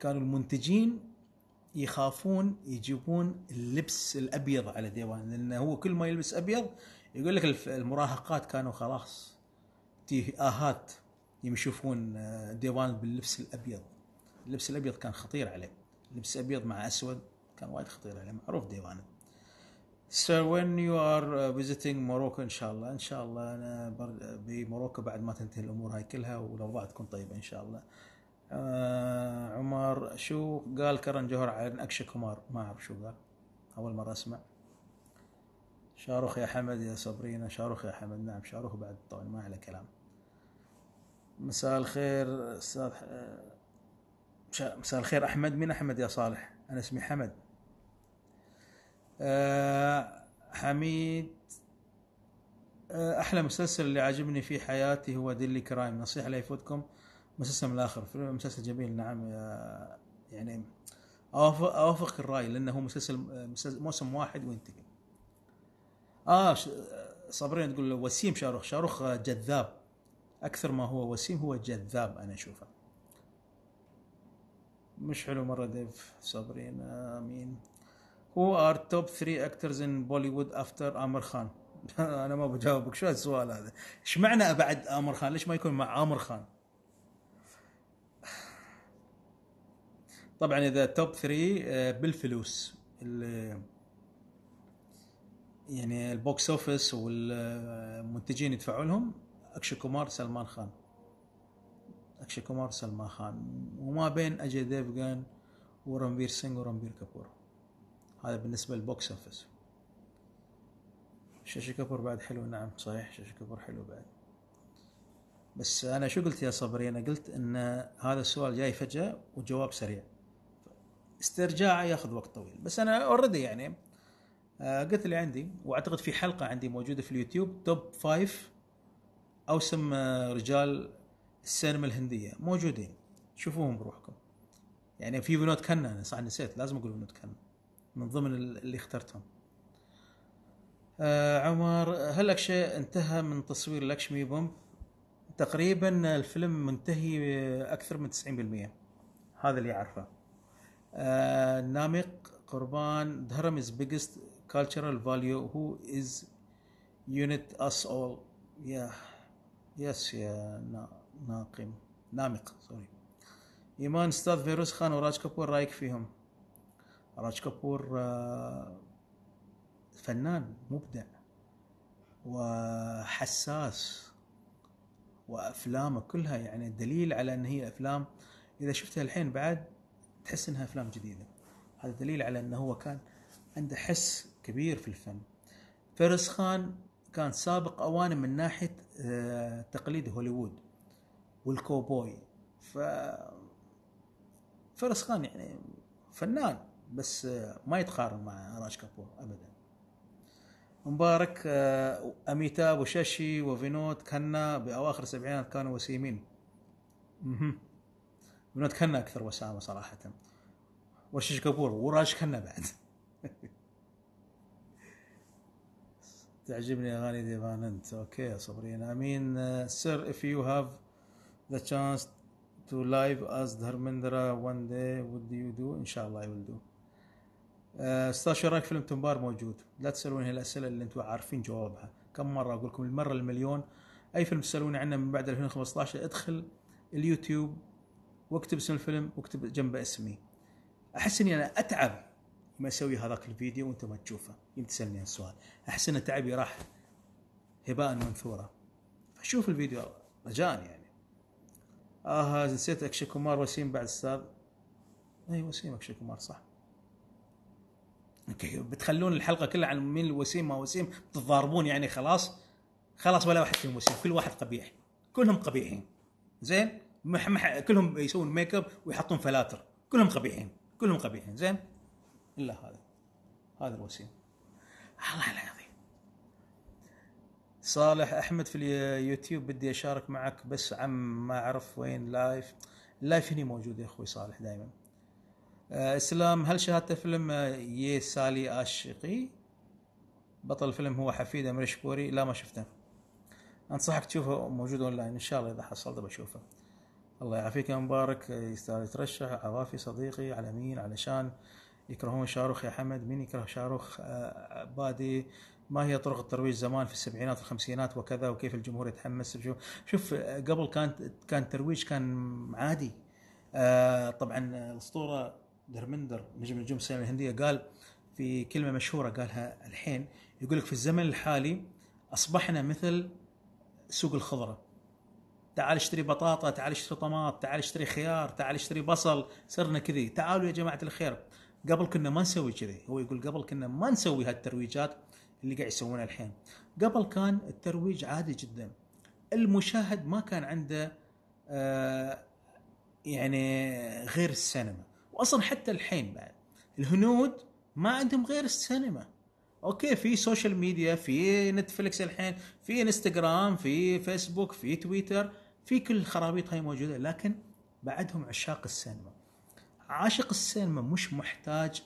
كانوا المنتجين يخافون يجيبون اللبس الابيض على ديوان لانه هو كل ما يلبس ابيض يقول لك المراهقات كانوا خلاص تيه اهات يشوفون آه، ديوان باللبس الابيض اللبس الابيض كان خطير عليه لبس ابيض مع اسود كان وايد خطير عليه معروف ديوان سير وين يو ار فيزيتنج موروكو ان شاء الله ان شاء الله انا بموروكو بعد ما تنتهي الامور هاي كلها والاوضاع تكون طيبه ان شاء الله. آه عمر شو قال كرن جوهر عن اكشا كمار ما اعرف شو قال اول مره اسمع. شاروخ يا حمد يا صبرينا شاروخ يا حمد نعم شاروخ بعد طول ما على كلام. مساء الخير استاذ آه، مساء الخير احمد من احمد يا صالح انا اسمي حمد آه، حميد آه، احلى مسلسل اللي عاجبني في حياتي هو ديلي كرايم نصيحه لا يفوتكم مسلسل من الاخر مسلسل جميل نعم يعني اوافق اوافق الراي لانه هو مسلسل موسم واحد وينتهي اه صابرين تقول وسيم شاروخ شاروخ جذاب اكثر ما هو وسيم هو جذاب انا اشوفه مش حلو مره ديف صابرين امين آه who are top 3 actors in Bollywood after Amir Khan انا ما بجاوبك شو السؤال هذا ايش معنى بعد امر خان ليش ما يكون مع امر خان طبعا اذا توب 3 آه، بالفلوس يعني البوكس اوفيس والمنتجين يدفعوا لهم اكشي كومار سلمان خان اكشي كومار سلمان خان وما بين اجي ديفغان ورمبير سينغ ورمبير كابور هذا بالنسبة للبوكس اوفيس شاشة كبر بعد حلو نعم صحيح شاشة كبر حلو بعد بس انا شو قلت يا صبري انا قلت ان هذا السؤال جاي فجأة وجواب سريع استرجاعه ياخذ وقت طويل بس انا اوريدي يعني آه، قلت اللي عندي واعتقد في حلقه عندي موجوده في اليوتيوب توب فايف اوسم آه، رجال السينما الهنديه موجودين شوفوهم بروحكم يعني في بنود كنا انا صح نسيت لازم اقول بنود كنا من ضمن اللي اخترتهم آه عمر أكشي انتهى من تصوير لكشمي بومب تقريبا الفيلم منتهي أكثر من 90% هذا اللي أعرفه آه نامق قربان دهرم is biggest cultural value who is unit us all يا يس يا ناقم نامق سوري إيمان أستاذ فيروس خان وراج كابور رايك فيهم راج كابور آه، فنان مبدع وحساس وافلامه كلها يعني دليل على ان هي افلام اذا شفتها الحين بعد تحس انها افلام جديده هذا دليل على انه هو كان عنده حس كبير في الفن فارس خان كان سابق اوانه من ناحيه آه، تقليد هوليوود والكوبوي ف فارس خان يعني فنان بس آه، ما يتقارن مع راج كابور ابدا مبارك آه، اميتاب وشاشي وفينوت كنا باواخر السبعينات كانوا وسيمين فينوت كنا اكثر وسامه صراحه وشيش كابور وراج كنا بعد تعجبني اغاني ديفان انت اوكي صبرين امين سير آه، if you have the chance to live as Dharmendra one day would you do ان شاء الله I will do استشارك آه، فيلم تنبار موجود لا تسالوني الاسئله اللي انتم عارفين جوابها كم مره اقول لكم المره المليون اي فيلم تسالوني عنه من بعد 2015 ادخل اليوتيوب واكتب اسم الفيلم واكتب جنبه اسمي احس اني انا اتعب ما اسوي هذاك الفيديو وانت ما تشوفه يوم تسالني السؤال احس ان تعبي راح هباء منثورة فشوف الفيديو رجاء يعني اه نسيت اكشي كومار وسيم بعد استاذ اي وسيم اكشي كومار صح اوكي بتخلون الحلقه كلها عن مين الوسيم ما وسيم بتضاربون يعني خلاص خلاص ولا واحد فيهم وسيم كل واحد قبيح كلهم قبيحين زين مح مح كلهم يسوون ميك اب ويحطون فلاتر كلهم قبيحين كلهم قبيحين زين الا هذا هذا الوسيم الله العظيم صالح احمد في اليوتيوب بدي اشارك معك بس عم ما اعرف وين لايف اللايف هني موجود يا اخوي صالح دائما اسلام هل شاهدت فيلم يا سالي عاشقي بطل الفيلم هو حفيد امير شكوري لا ما شفته انصحك تشوفه موجود اونلاين ان شاء الله اذا حصلته بشوفه الله يعافيك يا مبارك يستاهل يترشح عوافي صديقي على مين علشان يكرهون شاروخ يا حمد مين يكره شاروخ آه، بادي ما هي طرق الترويج زمان في السبعينات والخمسينات وكذا وكيف الجمهور يتحمس شوف قبل كان كان ترويج كان عادي آه، طبعا الاسطوره درمندر نجم نجوم السينما الهنديه قال في كلمه مشهوره قالها الحين يقول لك في الزمن الحالي اصبحنا مثل سوق الخضره تعال اشتري بطاطا تعال اشتري طماط تعال اشتري خيار تعال اشتري بصل صرنا كذي تعالوا يا جماعه الخير قبل كنا ما نسوي كذي هو يقول قبل كنا ما نسوي هالترويجات اللي قاعد يسوونها الحين قبل كان الترويج عادي جدا المشاهد ما كان عنده آه يعني غير السينما واصلا حتى الحين بعد الهنود ما عندهم غير السينما اوكي في سوشيال ميديا في نتفلكس الحين في انستغرام في فيسبوك في تويتر في كل الخرابيط هاي موجوده لكن بعدهم عشاق السينما عاشق السينما مش محتاج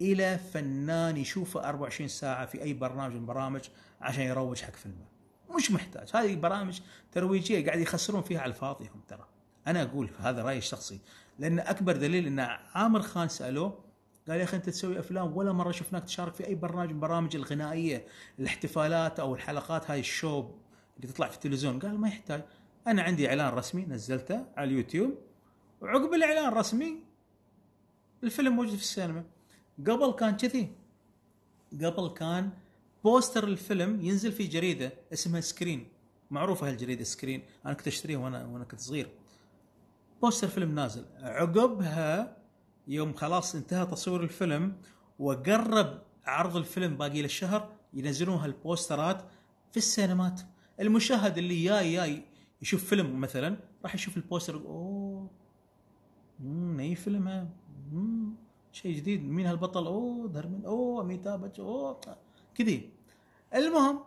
الى فنان يشوفه 24 ساعه في اي برنامج من البرامج عشان يروج حق فيلمه مش محتاج هذه برامج ترويجيه قاعد يخسرون فيها على الفاضي هم ترى انا اقول هذا رايي الشخصي لان اكبر دليل ان عامر خان سالوه قال يا اخي انت تسوي افلام ولا مره شفناك تشارك في اي برنامج من برامج الغنائيه الاحتفالات او الحلقات هاي الشوب اللي تطلع في التلفزيون قال ما يحتاج انا عندي اعلان رسمي نزلته على اليوتيوب وعقب الاعلان الرسمي الفيلم موجود في السينما قبل كان كذي قبل كان بوستر الفيلم ينزل في جريده اسمها سكرين معروفه هالجريده سكرين انا كنت اشتريها وانا وانا كنت صغير بوستر فيلم نازل عقبها يوم خلاص انتهى تصوير الفيلم وقرب عرض الفيلم باقي للشهر ينزلون هالبوسترات في السينمات المشاهد اللي جاي جاي يشوف فيلم مثلا راح يشوف البوستر اوه امم اي فيلم امم شيء جديد مين هالبطل اوه درمين اوه اميتاب اوه كذي المهم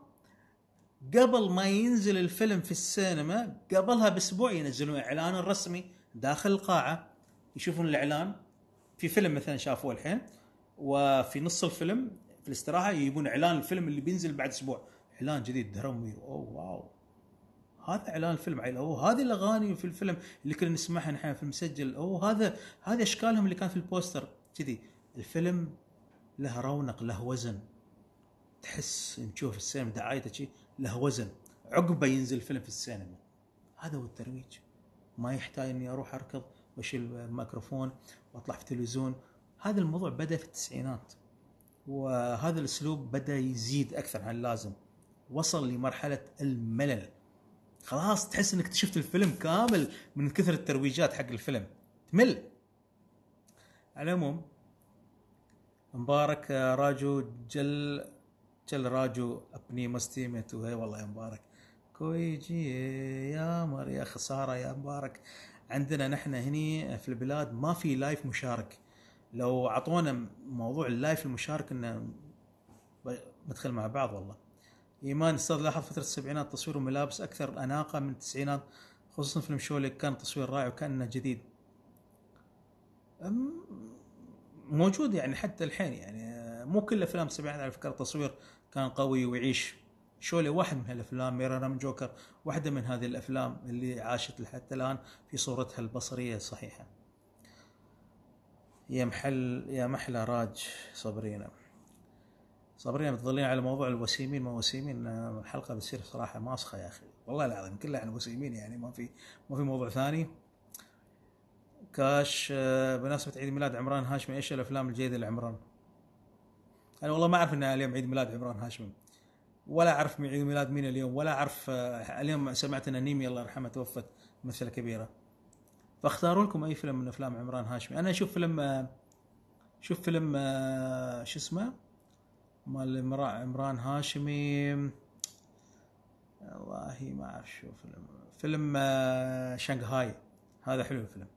قبل ما ينزل الفيلم في السينما قبلها باسبوع ينزلون اعلان رسمي داخل القاعه يشوفون الاعلان في فيلم مثلا شافوه الحين وفي نص الفيلم في الاستراحه يجيبون اعلان الفيلم اللي بينزل بعد اسبوع اعلان جديد درامي اوه واو هذا اعلان الفيلم عيل اوه هذه الاغاني في الفيلم اللي كنا نسمعها نحن في المسجل اوه هذا هذه اشكالهم اللي كان في البوستر كذي الفيلم له رونق له وزن تحس تشوف السينما دعايته له وزن عقبه ينزل فيلم في السينما هذا هو الترويج ما يحتاج اني اروح اركض واشيل الميكروفون واطلع في التلفزيون هذا الموضوع بدا في التسعينات وهذا الاسلوب بدا يزيد اكثر عن اللازم وصل لمرحله الملل خلاص تحس انك شفت الفيلم كامل من كثر الترويجات حق الفيلم تمل على العموم مبارك آه، راجو جل جل راجو ابني مستی میں تو ہے والله كويجي يا مر يا خساره يا مبارك عندنا نحن هني في البلاد ما في لايف مشارك لو اعطونا موضوع اللايف المشارك انه ندخل مع بعض والله ايمان استاذ لاحظ فتره السبعينات تصوير الملابس اكثر اناقه من التسعينات خصوصا فيلم شولك كان تصوير رائع وكانه جديد موجود يعني حتى الحين يعني مو كل افلام السبعينات على فكره تصوير كان قوي ويعيش شولي واحد من هالافلام ميرر جوكر واحدة من هذه الافلام اللي عاشت لحتى الان في صورتها البصرية الصحيحة يا محل يا محلى راج صبرينا صبرينا بتظلين على موضوع الوسيمين ما وسيمين الحلقة بتصير صراحة ماسخة يا أخي والله العظيم كلها عن الوسيمين يعني ما في ما في موضوع ثاني كاش بمناسبة عيد ميلاد عمران هاشمي ايش الافلام الجيدة لعمران؟ انا والله ما اعرف ان اليوم عيد ميلاد عمران هاشمي ولا اعرف عيد ميلاد مين اليوم ولا اعرف آه، اليوم سمعت ان نيمي الله يرحمها توفت مثل كبيره فاختاروا لكم اي فيلم من افلام عمران هاشمي انا اشوف فيلم آه، شوف فيلم آه، شو اسمه مال عمران هاشمي والله ما اعرف شو فيلم فيلم شنغهاي هذا حلو الفيلم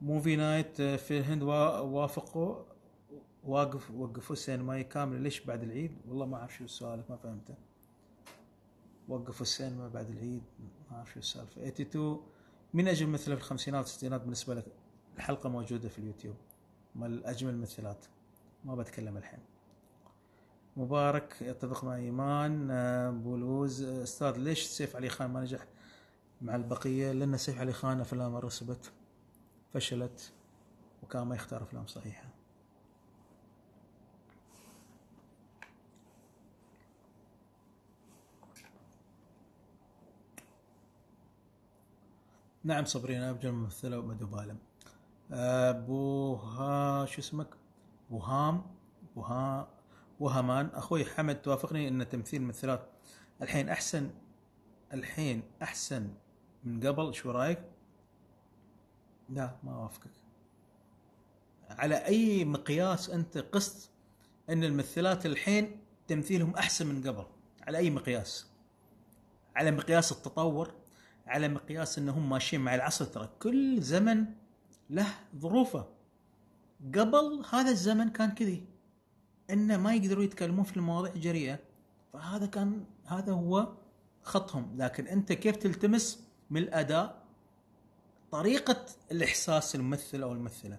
موفي نايت في الهند وافقوا واقف وقفوا السينمائية كاملة ليش بعد العيد والله ما أعرف شو سؤالك ما فهمته وقفوا السينما بعد العيد ما أعرف شو السالفة 82 من أجمل مثل في الخمسينات والستينات بالنسبة لك الحلقة موجودة في اليوتيوب مال أجمل مثلات ما بتكلم الحين مبارك يتفق مع ايمان آه، بولوز استاذ ليش سيف علي خان ما نجح مع البقيه لان سيف علي خان افلامه رسبت فشلت وكان ما يختار افلام صحيحه نعم صبرينا أبجل ممثلة ومدو بالم آه، بوها شو اسمك بوهام وها وهمان أخوي حمد توافقني أن تمثيل الممثلات الحين أحسن الحين أحسن من قبل شو رأيك؟ لا ما أوافقك على أي مقياس أنت قست أن الممثلات الحين تمثيلهم أحسن من قبل على أي مقياس؟ على مقياس التطور على مقياس انهم ماشيين مع العصر ترى كل زمن له ظروفه قبل هذا الزمن كان كذي انه ما يقدروا يتكلمون في المواضيع الجريئه فهذا كان هذا هو خطهم لكن انت كيف تلتمس من الاداء طريقه الاحساس الممثل او الممثله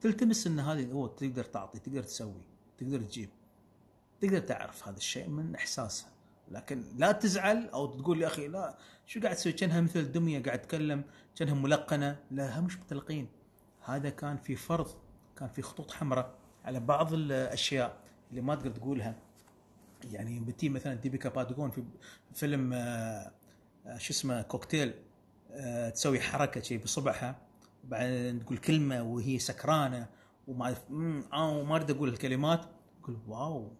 تلتمس ان هذه هو تقدر تعطي تقدر تسوي تقدر تجيب تقدر تعرف هذا الشيء من احساسها لكن لا تزعل او تقول يا اخي لا شو قاعد تسوي كانها مثل الدميه قاعد تتكلم كانها ملقنه لا هم مش متلقين هذا كان في فرض كان في خطوط حمراء على بعض الاشياء اللي ما تقدر تقولها يعني بتي مثلا ديبيكا بادجون في فيلم آه، آه، شو اسمه كوكتيل آه، تسوي حركه شيء بصبعها بعدين تقول كلمه وهي سكرانه وما ما اريد اقول الكلمات تقول واو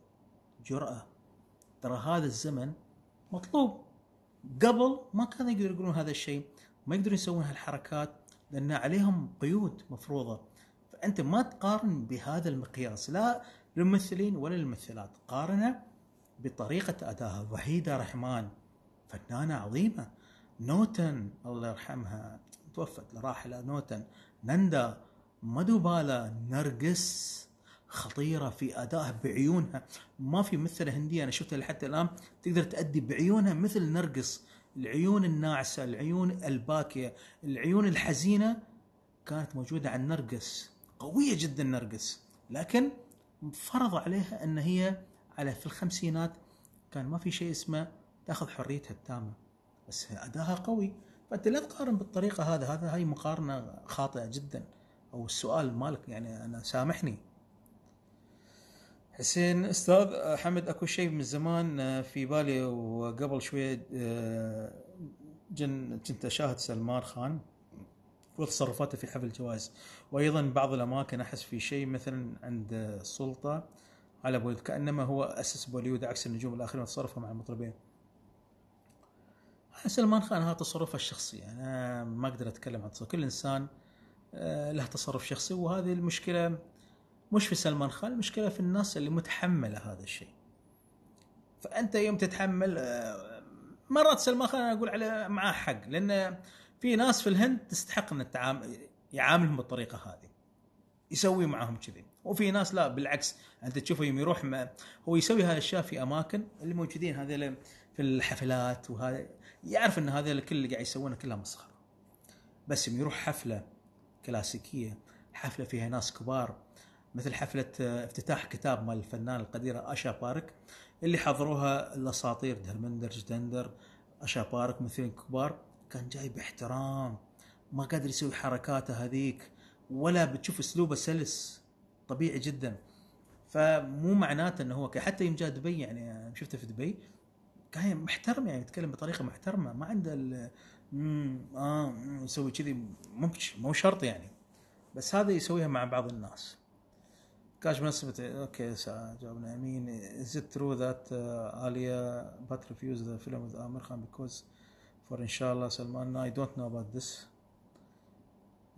جرأه ترى هذا الزمن مطلوب قبل ما كانوا يقدرون يقولون هذا الشيء ما يقدرون يسوون هالحركات لان عليهم قيود مفروضه فانت ما تقارن بهذا المقياس لا للممثلين ولا للممثلات قارنه بطريقه اداها وحيده رحمان فنانه عظيمه نوتن الله يرحمها توفت لراحله نوتن نندا مدوبالا نرجس خطيره في ادائها بعيونها ما في ممثله هنديه انا شفتها لحتى الان تقدر تادي بعيونها مثل نرقص العيون الناعسه العيون الباكيه العيون الحزينه كانت موجوده عند نرقص قويه جدا نرقص لكن فرض عليها ان هي على في الخمسينات كان ما في شيء اسمه تاخذ حريتها التامه بس اداها قوي فانت لا تقارن بالطريقه هذا هذا هاي مقارنه خاطئه جدا او السؤال مالك يعني انا سامحني حسين استاذ حمد اكو شيء من زمان آه، في بالي وقبل شويه آه، جن كنت اشاهد سلمان خان وتصرفاته في حفل الجوائز وايضا بعض الاماكن احس في شيء مثلا عند السلطه على بوليود كانما هو اسس بوليود عكس النجوم الاخرين وتصرفه مع المطربين آه، سلمان خان هذا تصرفه الشخصي يعني انا ما اقدر اتكلم عن تصرف كل انسان له تصرف شخصي وهذه المشكله مش في سلمان خان المشكله في الناس اللي متحمله هذا الشيء فانت يوم تتحمل آه، مرات سلمان خان انا اقول عليه معاه حق لان في ناس في الهند تستحق ان يعاملهم بالطريقه هذه يسوي معاهم كذي وفي ناس لا بالعكس انت تشوفه يوم يروح ما هو يسوي هالاشياء في اماكن اللي موجودين هذول في الحفلات وهذا يعرف ان هذا كل اللي قاعد يسوونه كلها مسخره بس يوم يروح حفله كلاسيكيه حفله فيها ناس كبار مثل حفله آه، افتتاح كتاب مال الفنانه القديره اشا بارك اللي حضروها الاساطير دهرمندر جدندر اشا بارك ممثلين كبار كان جاي باحترام ما قادر يسوي حركاته هذيك ولا بتشوف اسلوبه سلس طبيعي جدا فمو معناته انه هو حتى يوم جاء دبي يعني شفته في دبي كان محترم يعني يتكلم بطريقه محترمه ما عنده ال اه يسوي كذي مو شرط يعني بس هذا يسويها مع بعض الناس كاش بنسبة اوكي ساعة جاوبنا يمين از ات ترو ذات اليا بات ريفيوز ذا فيلم وذ امر خان بيكوز فور ان شاء الله سلمان اي دونت نو اباوت ذس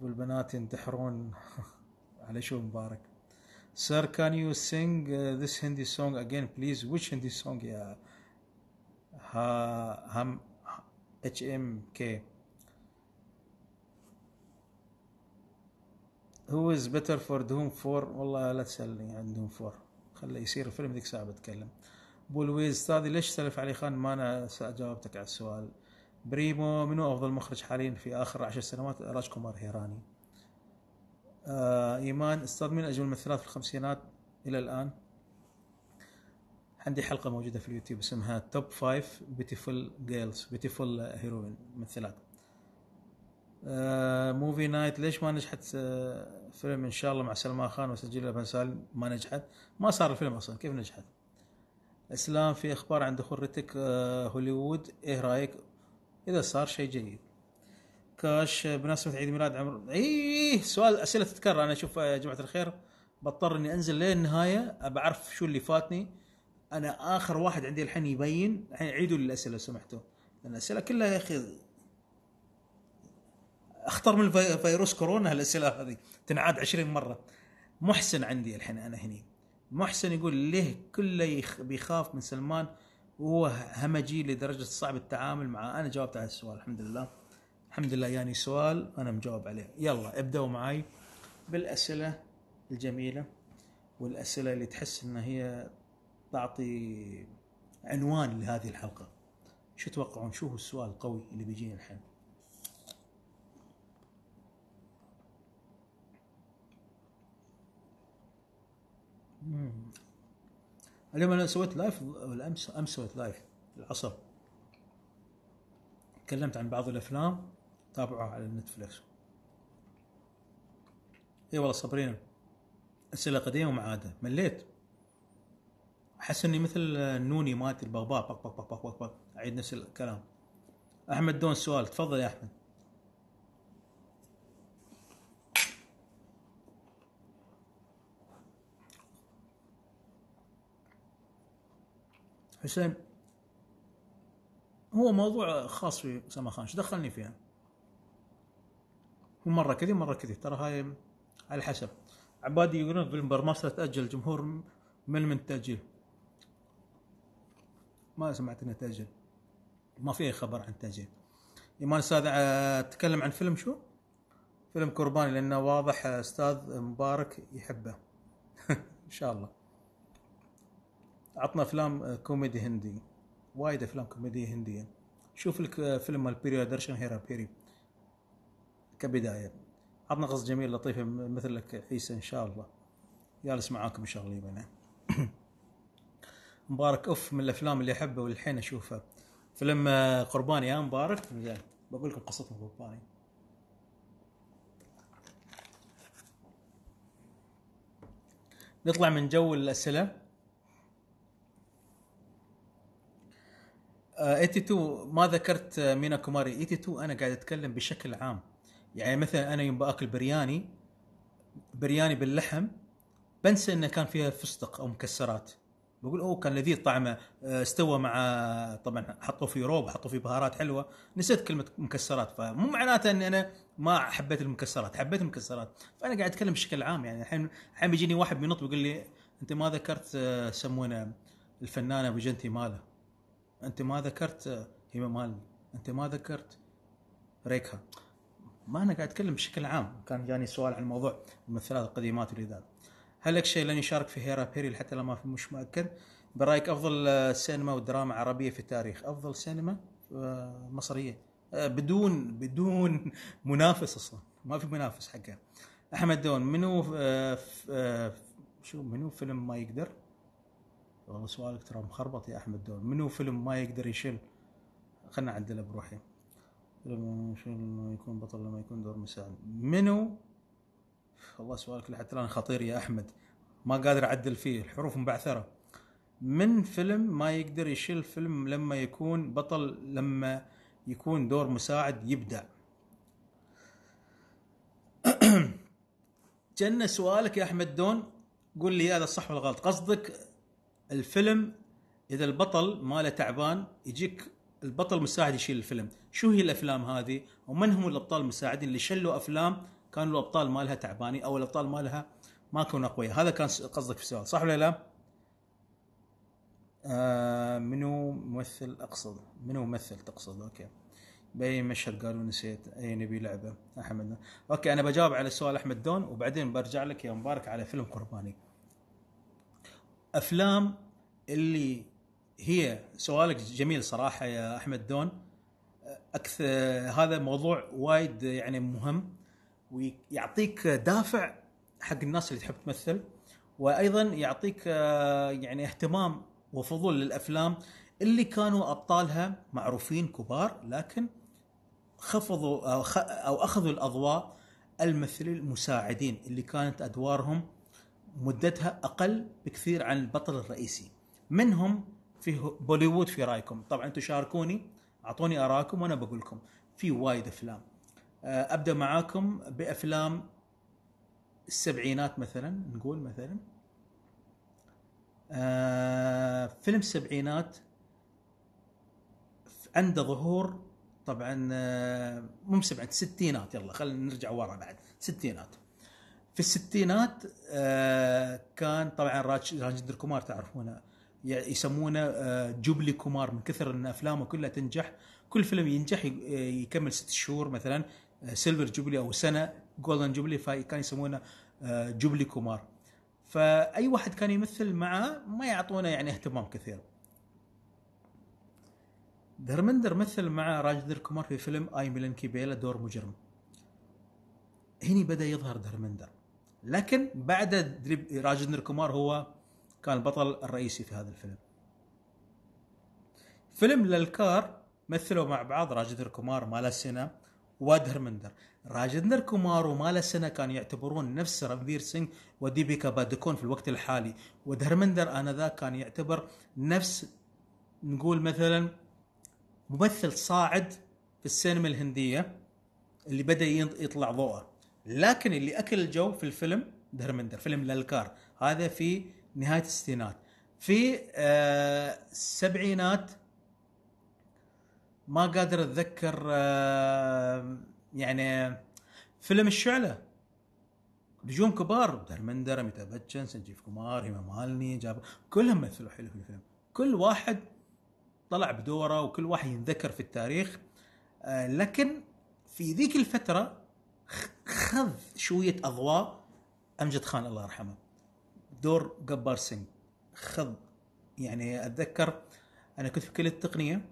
والبنات ينتحرون على شو مبارك سير كان يو سينج ذس هندي سونج اجين بليز ويتش هندي سونج يا ها هم اتش ام كي هو از بيتر فور دوم فور والله لا تسالني عن دوم فور خله يصير الفيلم ذيك ساعه بتكلم بول ويز استاذي ليش سلف علي خان ما انا جاوبتك على السؤال بريمو منو افضل مخرج حاليا في اخر عشر سنوات راج كومار هيراني آه ايمان استاذ من اجمل الممثلات في الخمسينات الى الان عندي حلقه موجوده في اليوتيوب اسمها توب 5 بيوتيفول جيرلز بيوتيفول هيروين ممثلات آه، موفي نايت ليش ما نجحت آه، فيلم ان شاء الله مع سلمان خان وسجل بن سالم ما نجحت ما صار الفيلم اصلا كيف نجحت اسلام في اخبار عن دخول ريتك آه، هوليوود ايه رايك اذا صار شيء جيد كاش بمناسبه عيد ميلاد عمر اي سؤال اسئله تتكرر انا اشوف يا جماعه الخير بضطر اني انزل للنهايه بعرف شو اللي فاتني انا اخر واحد عندي الحين يبين الحين عيدوا لي الاسئله لو سمحتوا الاسئله كلها يا اخي اخطر من فيروس كورونا الاسئله هذه تنعاد 20 مره محسن عندي الحين انا هني محسن يقول ليه كله بيخاف من سلمان وهو همجي لدرجه صعب التعامل معه انا جاوبت على السؤال الحمد لله الحمد لله يعني سؤال انا مجاوب عليه يلا ابداوا معي بالاسئله الجميله والاسئله اللي تحس ان هي تعطي عنوان لهذه الحلقه شو تتوقعون شو هو السؤال القوي اللي بيجيني الحين مم. اليوم انا سويت لايف امس امس سويت لايف العصر تكلمت عن بعض الافلام تابعوها على نتفلكس اي والله صابرين اسئله قديمه ومعاده مليت احس اني مثل النوني مالت البغباء بق بق بق بق بق اعيد نفس الكلام احمد دون سؤال تفضل يا احمد حسين هو موضوع خاص في اسامه خان ايش دخلني فيها مرة كذي مرة كذي ترى هاي على حسب عبادي يقولون في المبرمجة تأجل الجمهور من من تاجيل ما سمعت انه تأجل ما في اي خبر عن تأجيل ايمان استاذ آه، تكلم عن فيلم شو؟ فيلم كرباني لانه واضح استاذ مبارك يحبه ان شاء الله عطنا افلام آه، كوميدي هندي وايد افلام كوميديه هنديه شوف لك آه، فيلم مال بيريو درشن هيرا بيري كبدايه عطنا قصص جميله لطيفه مثل لك عيسى ان شاء الله جالس معاكم ان شاء الله يبنا مبارك اوف من الافلام اللي احبه والحين اشوفه فيلم آه، قرباني يا مبارك زين بقول لكم قصة قرباني نطلع من جو الاسئله ايتي آه، تو ما ذكرت آه، مينا كوماري ايتي تو انا قاعد اتكلم بشكل عام يعني مثلا انا يوم باكل برياني برياني باللحم بنسى انه كان فيها فستق او مكسرات بقول اوه كان لذيذ طعمه آه، استوى مع طبعا حطوا فيه روب حطوا فيه بهارات حلوه نسيت كلمه مكسرات فمو معناته اني انا ما حبيت المكسرات حبيت المكسرات فانا قاعد اتكلم بشكل عام يعني الحين الحين بيجيني واحد بينط بيقول لي انت ما ذكرت يسمونه الفنانه بجنتي ماله انت ما ذكرت هيما مالني انت ما ذكرت ريكها ما انا قاعد اتكلم بشكل عام كان جاني سؤال عن موضوع الممثلات القديمات ذا هل لك شيء لن يشارك في هيرا بيري حتى لما في مش مؤكد برايك افضل سينما ودراما عربيه في التاريخ افضل سينما آه، مصريه آه، بدون بدون منافس اصلا ما في منافس حقها احمد دون منو آه، شو منو فيلم ما يقدر والله سؤالك ترى مخربط يا احمد دول منو فيلم ما يقدر يشيل خلنا اعدله بروحي فيلم ما يكون بطل لما يكون دور مساعد منو والله سؤالك لحتى الان خطير يا احمد ما قادر اعدل فيه الحروف مبعثره من فيلم ما يقدر يشيل فيلم لما يكون بطل لما يكون دور مساعد يبدع جنة سؤالك يا احمد دون قول لي هذا الصح ولا غلط قصدك الفيلم اذا البطل ماله تعبان يجيك البطل مساعد يشيل الفيلم شو هي الافلام هذه ومن هم الابطال المساعدين اللي شلوا افلام كانوا الابطال مالها تعباني او الابطال مالها ما كانوا اقوياء هذا كان قصدك في السؤال صح ولا لا آه منو ممثل اقصد منو ممثل تقصد اوكي باي مشهد قالوا نسيت اي نبي لعبه احمد اوكي انا بجاوب على سؤال احمد دون وبعدين برجع لك يا مبارك على فيلم قرباني افلام اللي هي سؤالك جميل صراحه يا احمد دون اكثر هذا موضوع وايد يعني مهم ويعطيك دافع حق الناس اللي تحب تمثل وايضا يعطيك يعني اهتمام وفضول للافلام اللي كانوا ابطالها معروفين كبار لكن خفضوا او اخذوا الاضواء الممثلين المساعدين اللي كانت ادوارهم مدتها اقل بكثير عن البطل الرئيسي منهم في بوليوود في رايكم طبعا انتم شاركوني اعطوني اراكم وانا بقول لكم في وايد افلام آه، ابدا معاكم بافلام السبعينات مثلا نقول مثلا آه فيلم السبعينات عنده ظهور طبعا آه، مو سبعة ستينات يلا خلينا نرجع ورا بعد ستينات في الستينات آه، كان طبعا راجندر كومار تعرفونه يسمونه آه، جوبلي كومار من كثر ان افلامه كلها تنجح كل فيلم ينجح آه، يكمل ست شهور مثلا سيلفر جوبلي او سنه جولدن جوبلي فكان يسمونه جوبلي كومار فاي واحد كان يمثل معه ما يعطونه يعني اهتمام كثير درمندر مثل مع راجندر كومار في فيلم اي ميلانكي بيلا دور مجرم هني بدا يظهر درمندر لكن بعد راجندر كومار هو كان البطل الرئيسي في هذا الفيلم فيلم للكار مثلوا مع بعض راجندر كومار سينا واد هرمندر راجندر كومار سينا كانوا يعتبرون نفس رنفير سينغ وديبيكا بادكون في الوقت الحالي ودهرمندر آنذاك كان يعتبر نفس نقول مثلا ممثل صاعد في السينما الهندية اللي بدأ يطلع ضوءه لكن اللي اكل الجو في الفيلم دهرمندر فيلم للكار هذا في نهايه الستينات في السبعينات آه، ما قادر اتذكر آه، يعني فيلم الشعله نجوم كبار دهرمندر اميتاب سنجيف كمار هما مالني جاب كلهم مثلوا حلو في الفيلم كل واحد طلع بدوره وكل واحد ينذكر في التاريخ آه، لكن في ذيك الفتره خذ شويه اضواء امجد خان الله يرحمه دور جبار سنج خذ يعني اتذكر انا كنت في كليه التقنيه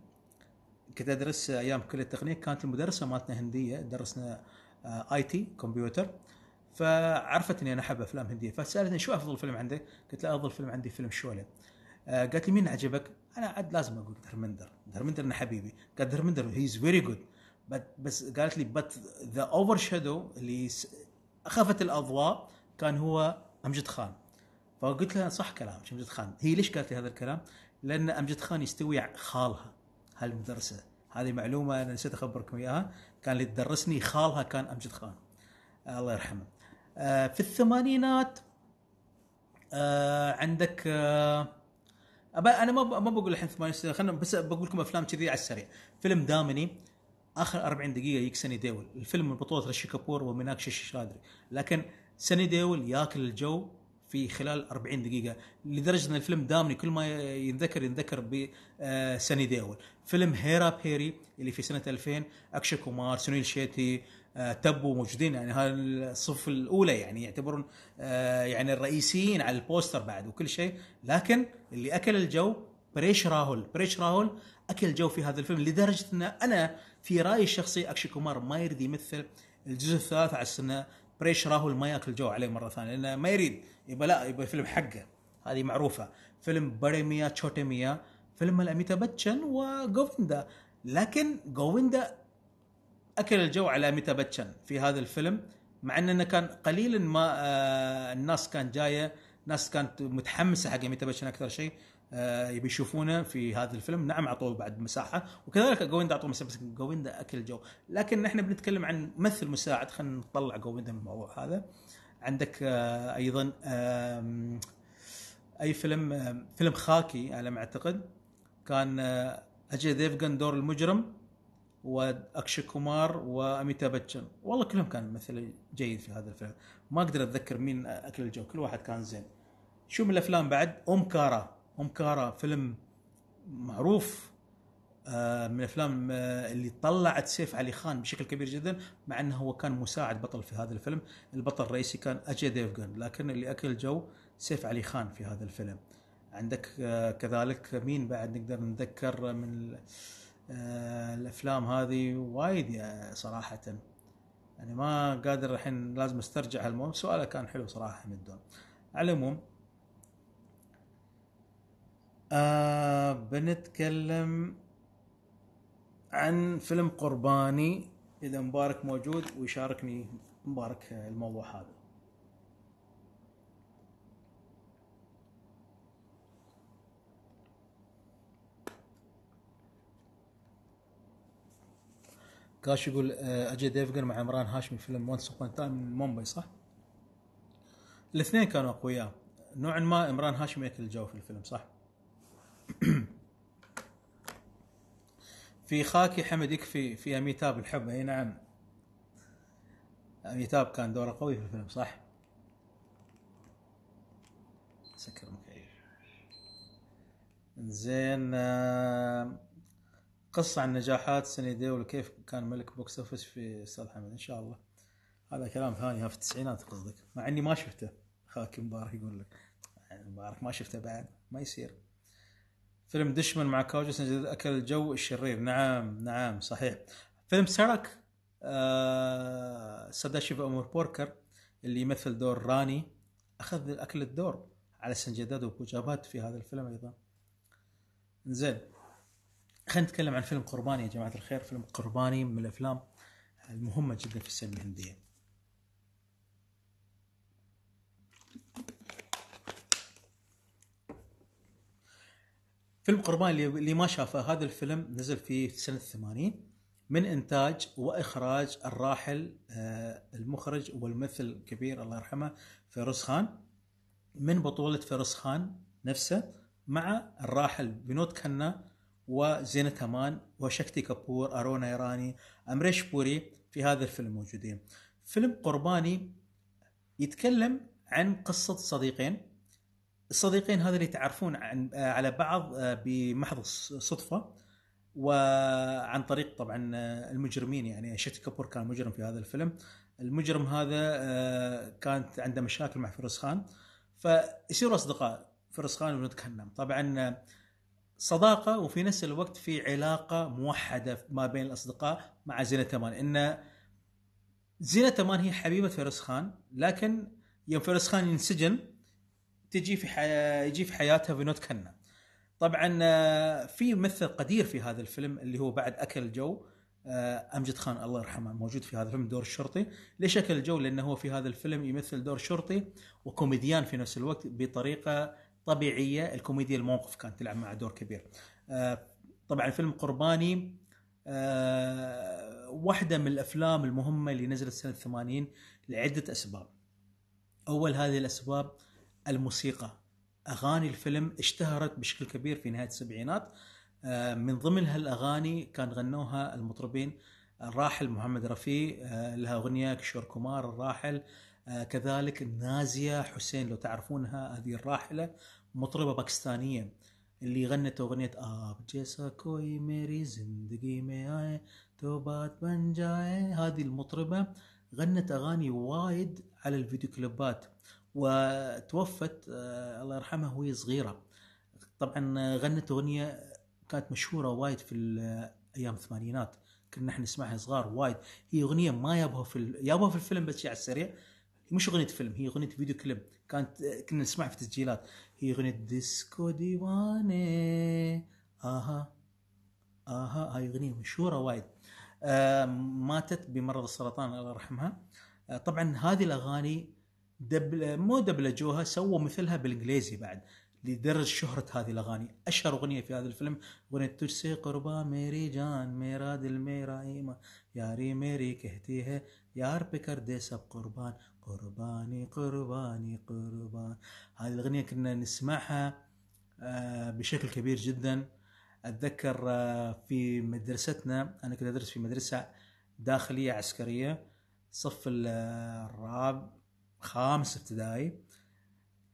كنت ادرس ايام كليه التقنيه كانت المدرسه مالتنا هنديه درسنا آه، اي تي كمبيوتر فعرفت اني انا احب افلام هنديه فسالتني شو افضل فيلم عندك؟ قلت لها افضل فيلم عندي فيلم شوله آه، قالت لي مين عجبك؟ انا عاد لازم اقول درمندر درمندر انا حبيبي قالت درمندر هيز فيري جود بس قالت لي بت ذا اوفر شادو اللي اخفت الاضواء كان هو امجد خان فقلت لها صح كلامك امجد خان هي ليش قالت لي هذا الكلام؟ لان امجد خان يستوي خالها هالمدرسه هذه معلومه انا نسيت اخبركم اياها كان اللي تدرسني خالها كان امجد خان آه، الله يرحمه آه، في الثمانينات آه، عندك انا ما ما بقول الحين 68 خلنا بس بقول لكم افلام كذي على السريع فيلم دامني اخر 40 دقيقه يجيك سني ديول الفيلم من بطوله رشي كابور ومناك الشادري لكن سني ديول ياكل الجو في خلال 40 دقيقة لدرجة ان الفيلم دامني كل ما ينذكر ينذكر ب آه، سني ديول فيلم هيرا بيري اللي في سنة 2000 اكشا كومار سنيل شيتي آه، تبو موجودين يعني الصف الاولى يعني يعتبرون آه، يعني الرئيسيين على البوستر بعد وكل شيء لكن اللي اكل الجو بريش راهول بريش راهول اكل جو في هذا الفيلم لدرجه ان انا في رايي الشخصي اكشي كومار ما يريد يمثل الجزء الثالث على السنه بريش راهول ما ياكل جو عليه مره ثانيه لانه ما يريد يبقى لا يبقى فيلم حقه هذه معروفه فيلم بريميا تشوتيميا فيلم الاميتا باتشن وجوفندا لكن جوفندا اكل الجو على اميتا باتشن في هذا الفيلم مع انه كان قليلا ما آه، الناس كان جايه ناس كانت متحمسه حق اميتا باتشن اكثر شيء آه، يبي يشوفونه في هذا الفيلم نعم اعطوه بعد مساحه وكذلك جويندا اعطوه مساحه بس جويندا اكل الجو لكن احنا بنتكلم عن ممثل مساعد خلينا نطلع جويندا من الموضوع هذا عندك آه، ايضا اي فيلم فيلم خاكي على ما اعتقد كان آه، اجي ديفجن دور المجرم واكشي كومار واميتا باتشن والله كلهم كانوا مثل جيد في هذا الفيلم ما اقدر اتذكر مين اكل الجو كل واحد كان زين شو من الافلام بعد ام كارا أمكارا فيلم معروف آه، من الافلام آه، اللي طلعت سيف علي خان بشكل كبير جدا مع انه هو كان مساعد بطل في هذا الفيلم البطل الرئيسي كان اجي ديفغن لكن اللي اكل جو سيف علي خان في هذا الفيلم عندك آه، كذلك مين بعد نقدر نتذكر من الافلام هذه وايد صراحه يعني ما قادر الحين لازم استرجع هالمهم سؤاله كان حلو صراحه من الدون على العموم آه، بنتكلم عن فيلم قرباني اذا مبارك موجود ويشاركني مبارك الموضوع هذا كاش يقول آه، اجي ديفجن مع عمران هاشمي فيلم وانس ابون تايم من مومباي صح؟ الاثنين كانوا اقوياء نوعا ما عمران هاشمي ياكل الجو في الفيلم صح؟ في خاكي حمد يكفي في اميتاب الحب اي نعم اميتاب كان دوره قوي في الفيلم صح؟ سكر مكيف زين آه، قصة عن نجاحات سني ديول وكيف كان ملك بوكس اوفيس في استاذ حمد ان شاء الله هذا كلام ثاني في التسعينات قصدك مع اني ما شفته خاكي مبارك يقول لك مبارك ما شفته بعد ما يصير فيلم دشمن مع كاوجس اكل الجو الشرير نعم نعم صحيح فيلم سرك آه امور بوركر اللي يمثل دور راني اخذ اكل الدور على سنجداد وجابات في هذا الفيلم ايضا زين خلينا نتكلم عن فيلم قرباني يا جماعه الخير فيلم قرباني من الافلام المهمه جدا في السينما الهنديه فيلم قربان اللي, ما شافه هذا الفيلم نزل في سنه 80 من انتاج واخراج الراحل آه، المخرج والممثل الكبير الله يرحمه فيروز خان من بطوله فيروز خان نفسه مع الراحل بنود كنا وزينة تمان وشكتي كابور أرونا إيراني أمريش بوري في هذا الفيلم موجودين فيلم قرباني يتكلم عن قصة صديقين الصديقين هذول يتعرفون عن على بعض آه، بمحض الصدفه وعن طريق طبعا آه، المجرمين يعني شيت كابور كان مجرم في هذا الفيلم المجرم هذا آه، كانت عنده مشاكل مع فيروز خان فيصيروا اصدقاء فيروز خان وبنت كهنم طبعا صداقه وفي نفس الوقت في علاقه موحده ما بين الاصدقاء مع زينه تمان ان زينه تمان هي حبيبه فيروس خان لكن يوم فيروس خان ينسجن تجي في حي... يجي في حياتها فينوت كنا طبعا آه، في ممثل قدير في هذا الفيلم اللي هو بعد اكل الجو آه، امجد خان الله يرحمه موجود في هذا الفيلم دور الشرطي ليش اكل الجو لانه هو في هذا الفيلم يمثل دور شرطي وكوميديان في نفس الوقت بطريقه طبيعيه الكوميديا الموقف كانت تلعب مع دور كبير آه، طبعا فيلم قرباني واحده من الافلام المهمه اللي نزلت سنه 80 لعده اسباب اول هذه الاسباب الموسيقى اغاني الفيلم اشتهرت بشكل كبير في نهايه السبعينات آه، من ضمن هالاغاني كان غنوها المطربين الراحل محمد رفيع آه، لها اغنيه كشور كمار الراحل آه، كذلك نازيه حسين لو تعرفونها هذه الراحله مطربه باكستانيه اللي غنت اغنيه اب جيسا كوي ميري زندگی میں آئے تو بات بن هذه المطربه غنت اغاني وايد على الفيديو كليبات وتوفت آه، الله يرحمها وهي صغيرة طبعا آه، غنت أغنية كانت مشهورة وايد في آه، أيام الثمانينات كنا نحن نسمعها صغار وايد هي أغنية ما يابها في يابها في الفيلم بس على السريع مش أغنية فيلم هي أغنية فيديو كليب كانت كنا نسمعها في تسجيلات هي أغنية ديسكو ديواني آها آها هاي أغنية مشهورة وايد آه ماتت بمرض السرطان الله يرحمها آه طبعا هذه الأغاني دبل مو دبلجوها سووا مثلها بالانجليزي بعد لدرجه شهره هذه الاغاني اشهر اغنيه في هذا الفيلم اغنيه تجسي قربا ميري جان ميرا دل ميرا ايما ياري ميري كهتيها है यार पे कर قربان قرباني قرباني قربان هذه الاغنيه كنا نسمعها آه، بشكل كبير جدا اتذكر آه، في مدرستنا انا كنت ادرس في مدرسه داخليه عسكريه صف آه، الرابع خامس ابتدائي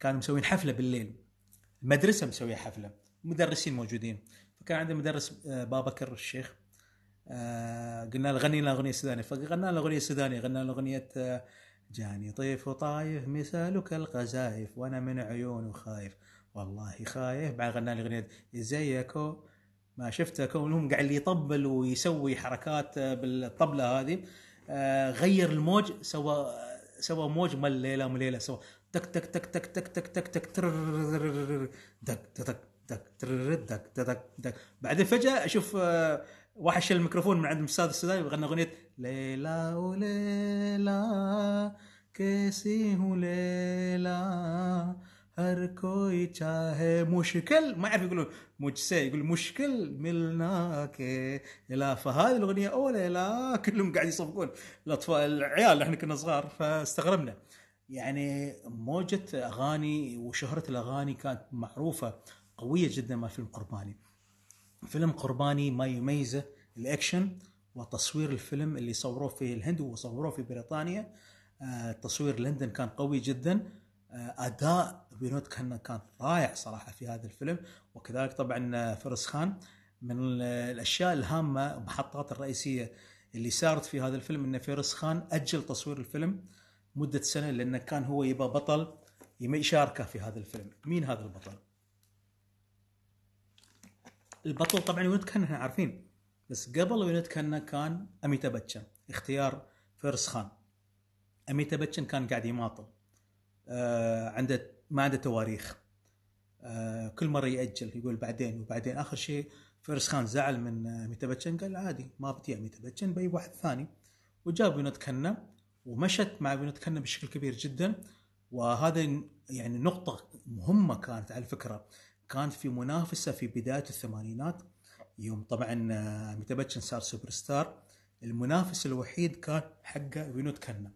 كانوا مسوين حفله بالليل المدرسه مسويه حفله مدرسين موجودين فكان عندنا مدرس آه، بابكر الشيخ آه، قلنا له غني لنا اغنيه سودانيه فغنى لنا اغنيه سودانيه غنى لنا اغنيه آه، جاني طيف وطايف مثالك القذايف وانا من عيونه خايف والله خايف بعد غنى لي اغنيه ازيكو ما شفته كونهم قاعد يطبل ويسوي حركات بالطبله هذه غير الموج سوى سوى موج مال ليله مليله سوى تك تك تك تك تك تك تك تك تك تك تك تك تك تك بعدين فجاه اشوف آه، واحد شل الميكروفون من عند الاستاذ السوداني وغنى اغنيه ليلى وليلى كيسي وليلى اركوي कोई चाहे مشكل ما يعرف يقولون مجسي يقول مشكل ملناك لا فهذه الاغنيه اولى لا كلهم قاعد يصفقون الاطفال العيال احنا كنا صغار فاستغربنا يعني موجه اغاني وشهره الاغاني كانت معروفه قويه جدا مع فيلم قرباني فيلم قرباني ما يميزه الاكشن وتصوير الفيلم اللي صوروه في الهند وصوروه في بريطانيا آه، تصوير لندن كان قوي جدا آه، اداء بينوت كان كان رائع صراحه في هذا الفيلم وكذلك طبعا فرس خان من الاشياء الهامه المحطات الرئيسيه اللي صارت في هذا الفيلم ان فيرس خان اجل تصوير الفيلم مده سنه لانه كان هو يبى بطل يشاركه في هذا الفيلم، مين هذا البطل؟ البطل طبعا يونت كان احنا عارفين بس قبل يونت كان كان اميتا بتشن اختيار فيرس خان اميتا بتشن كان قاعد يماطل آه عنده ما عنده تواريخ آه، كل مره ياجل يقول بعدين وبعدين اخر شيء فيرس خان زعل من آه، ميتابتشن قال عادي ما بتيع ميتابتشن بأي واحد ثاني وجاب بنوت كنا ومشت مع بنوت كنا بشكل كبير جدا وهذا يعني نقطة مهمة كانت على فكرة كانت في منافسة في بداية الثمانينات يوم طبعا آه، ميتابتشن صار سوبر ستار المنافس الوحيد كان حقه بنوت كنا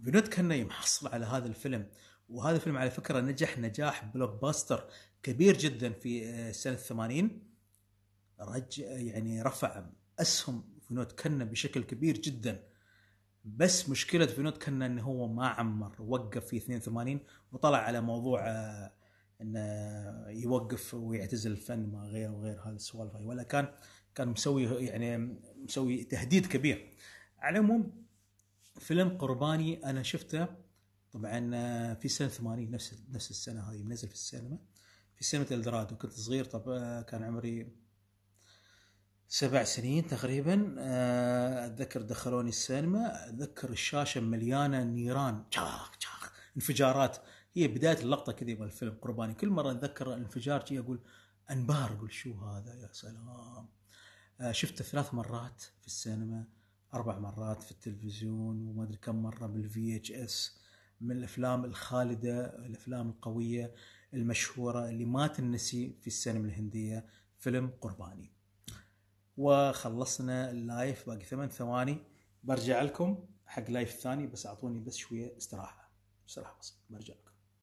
بنوت كنا يوم حصل على هذا الفيلم وهذا الفيلم على فكره نجح نجاح بلوك باستر كبير جدا في آه، سنه 80 رج يعني رفع اسهم فينوت كنا بشكل كبير جدا بس مشكله فينوت كنا انه هو ما عمر وقف في 82 وطلع على موضوع آه، انه آه، يوقف ويعتزل الفن ما غير وغير هالسوالف السوالف ولا كان كان مسوي يعني مسوي تهديد كبير على العموم فيلم قرباني انا شفته طبعا آه، في سنه 80 نفس نفس السنه هذه منزل في السينما في سينما الدرادو كنت صغير طب آه، كان عمري سبع سنين تقريبا آه، اتذكر دخلوني السينما اتذكر الشاشه مليانه نيران شاخ شاخ انفجارات هي بدايه اللقطه كذي مال الفيلم قرباني كل مره اتذكر الانفجار جي اقول انبهر اقول شو هذا يا سلام شفته ثلاث مرات في السينما اربع مرات في التلفزيون وما ادري كم مره بالفي اتش اس من الافلام الخالده الافلام القويه المشهوره اللي ما تنسي في السينما الهنديه فيلم قرباني وخلصنا اللايف باقي ثمان ثواني برجع لكم حق لايف ثاني بس اعطوني بس شويه استراحه استراحه بسيطه برجع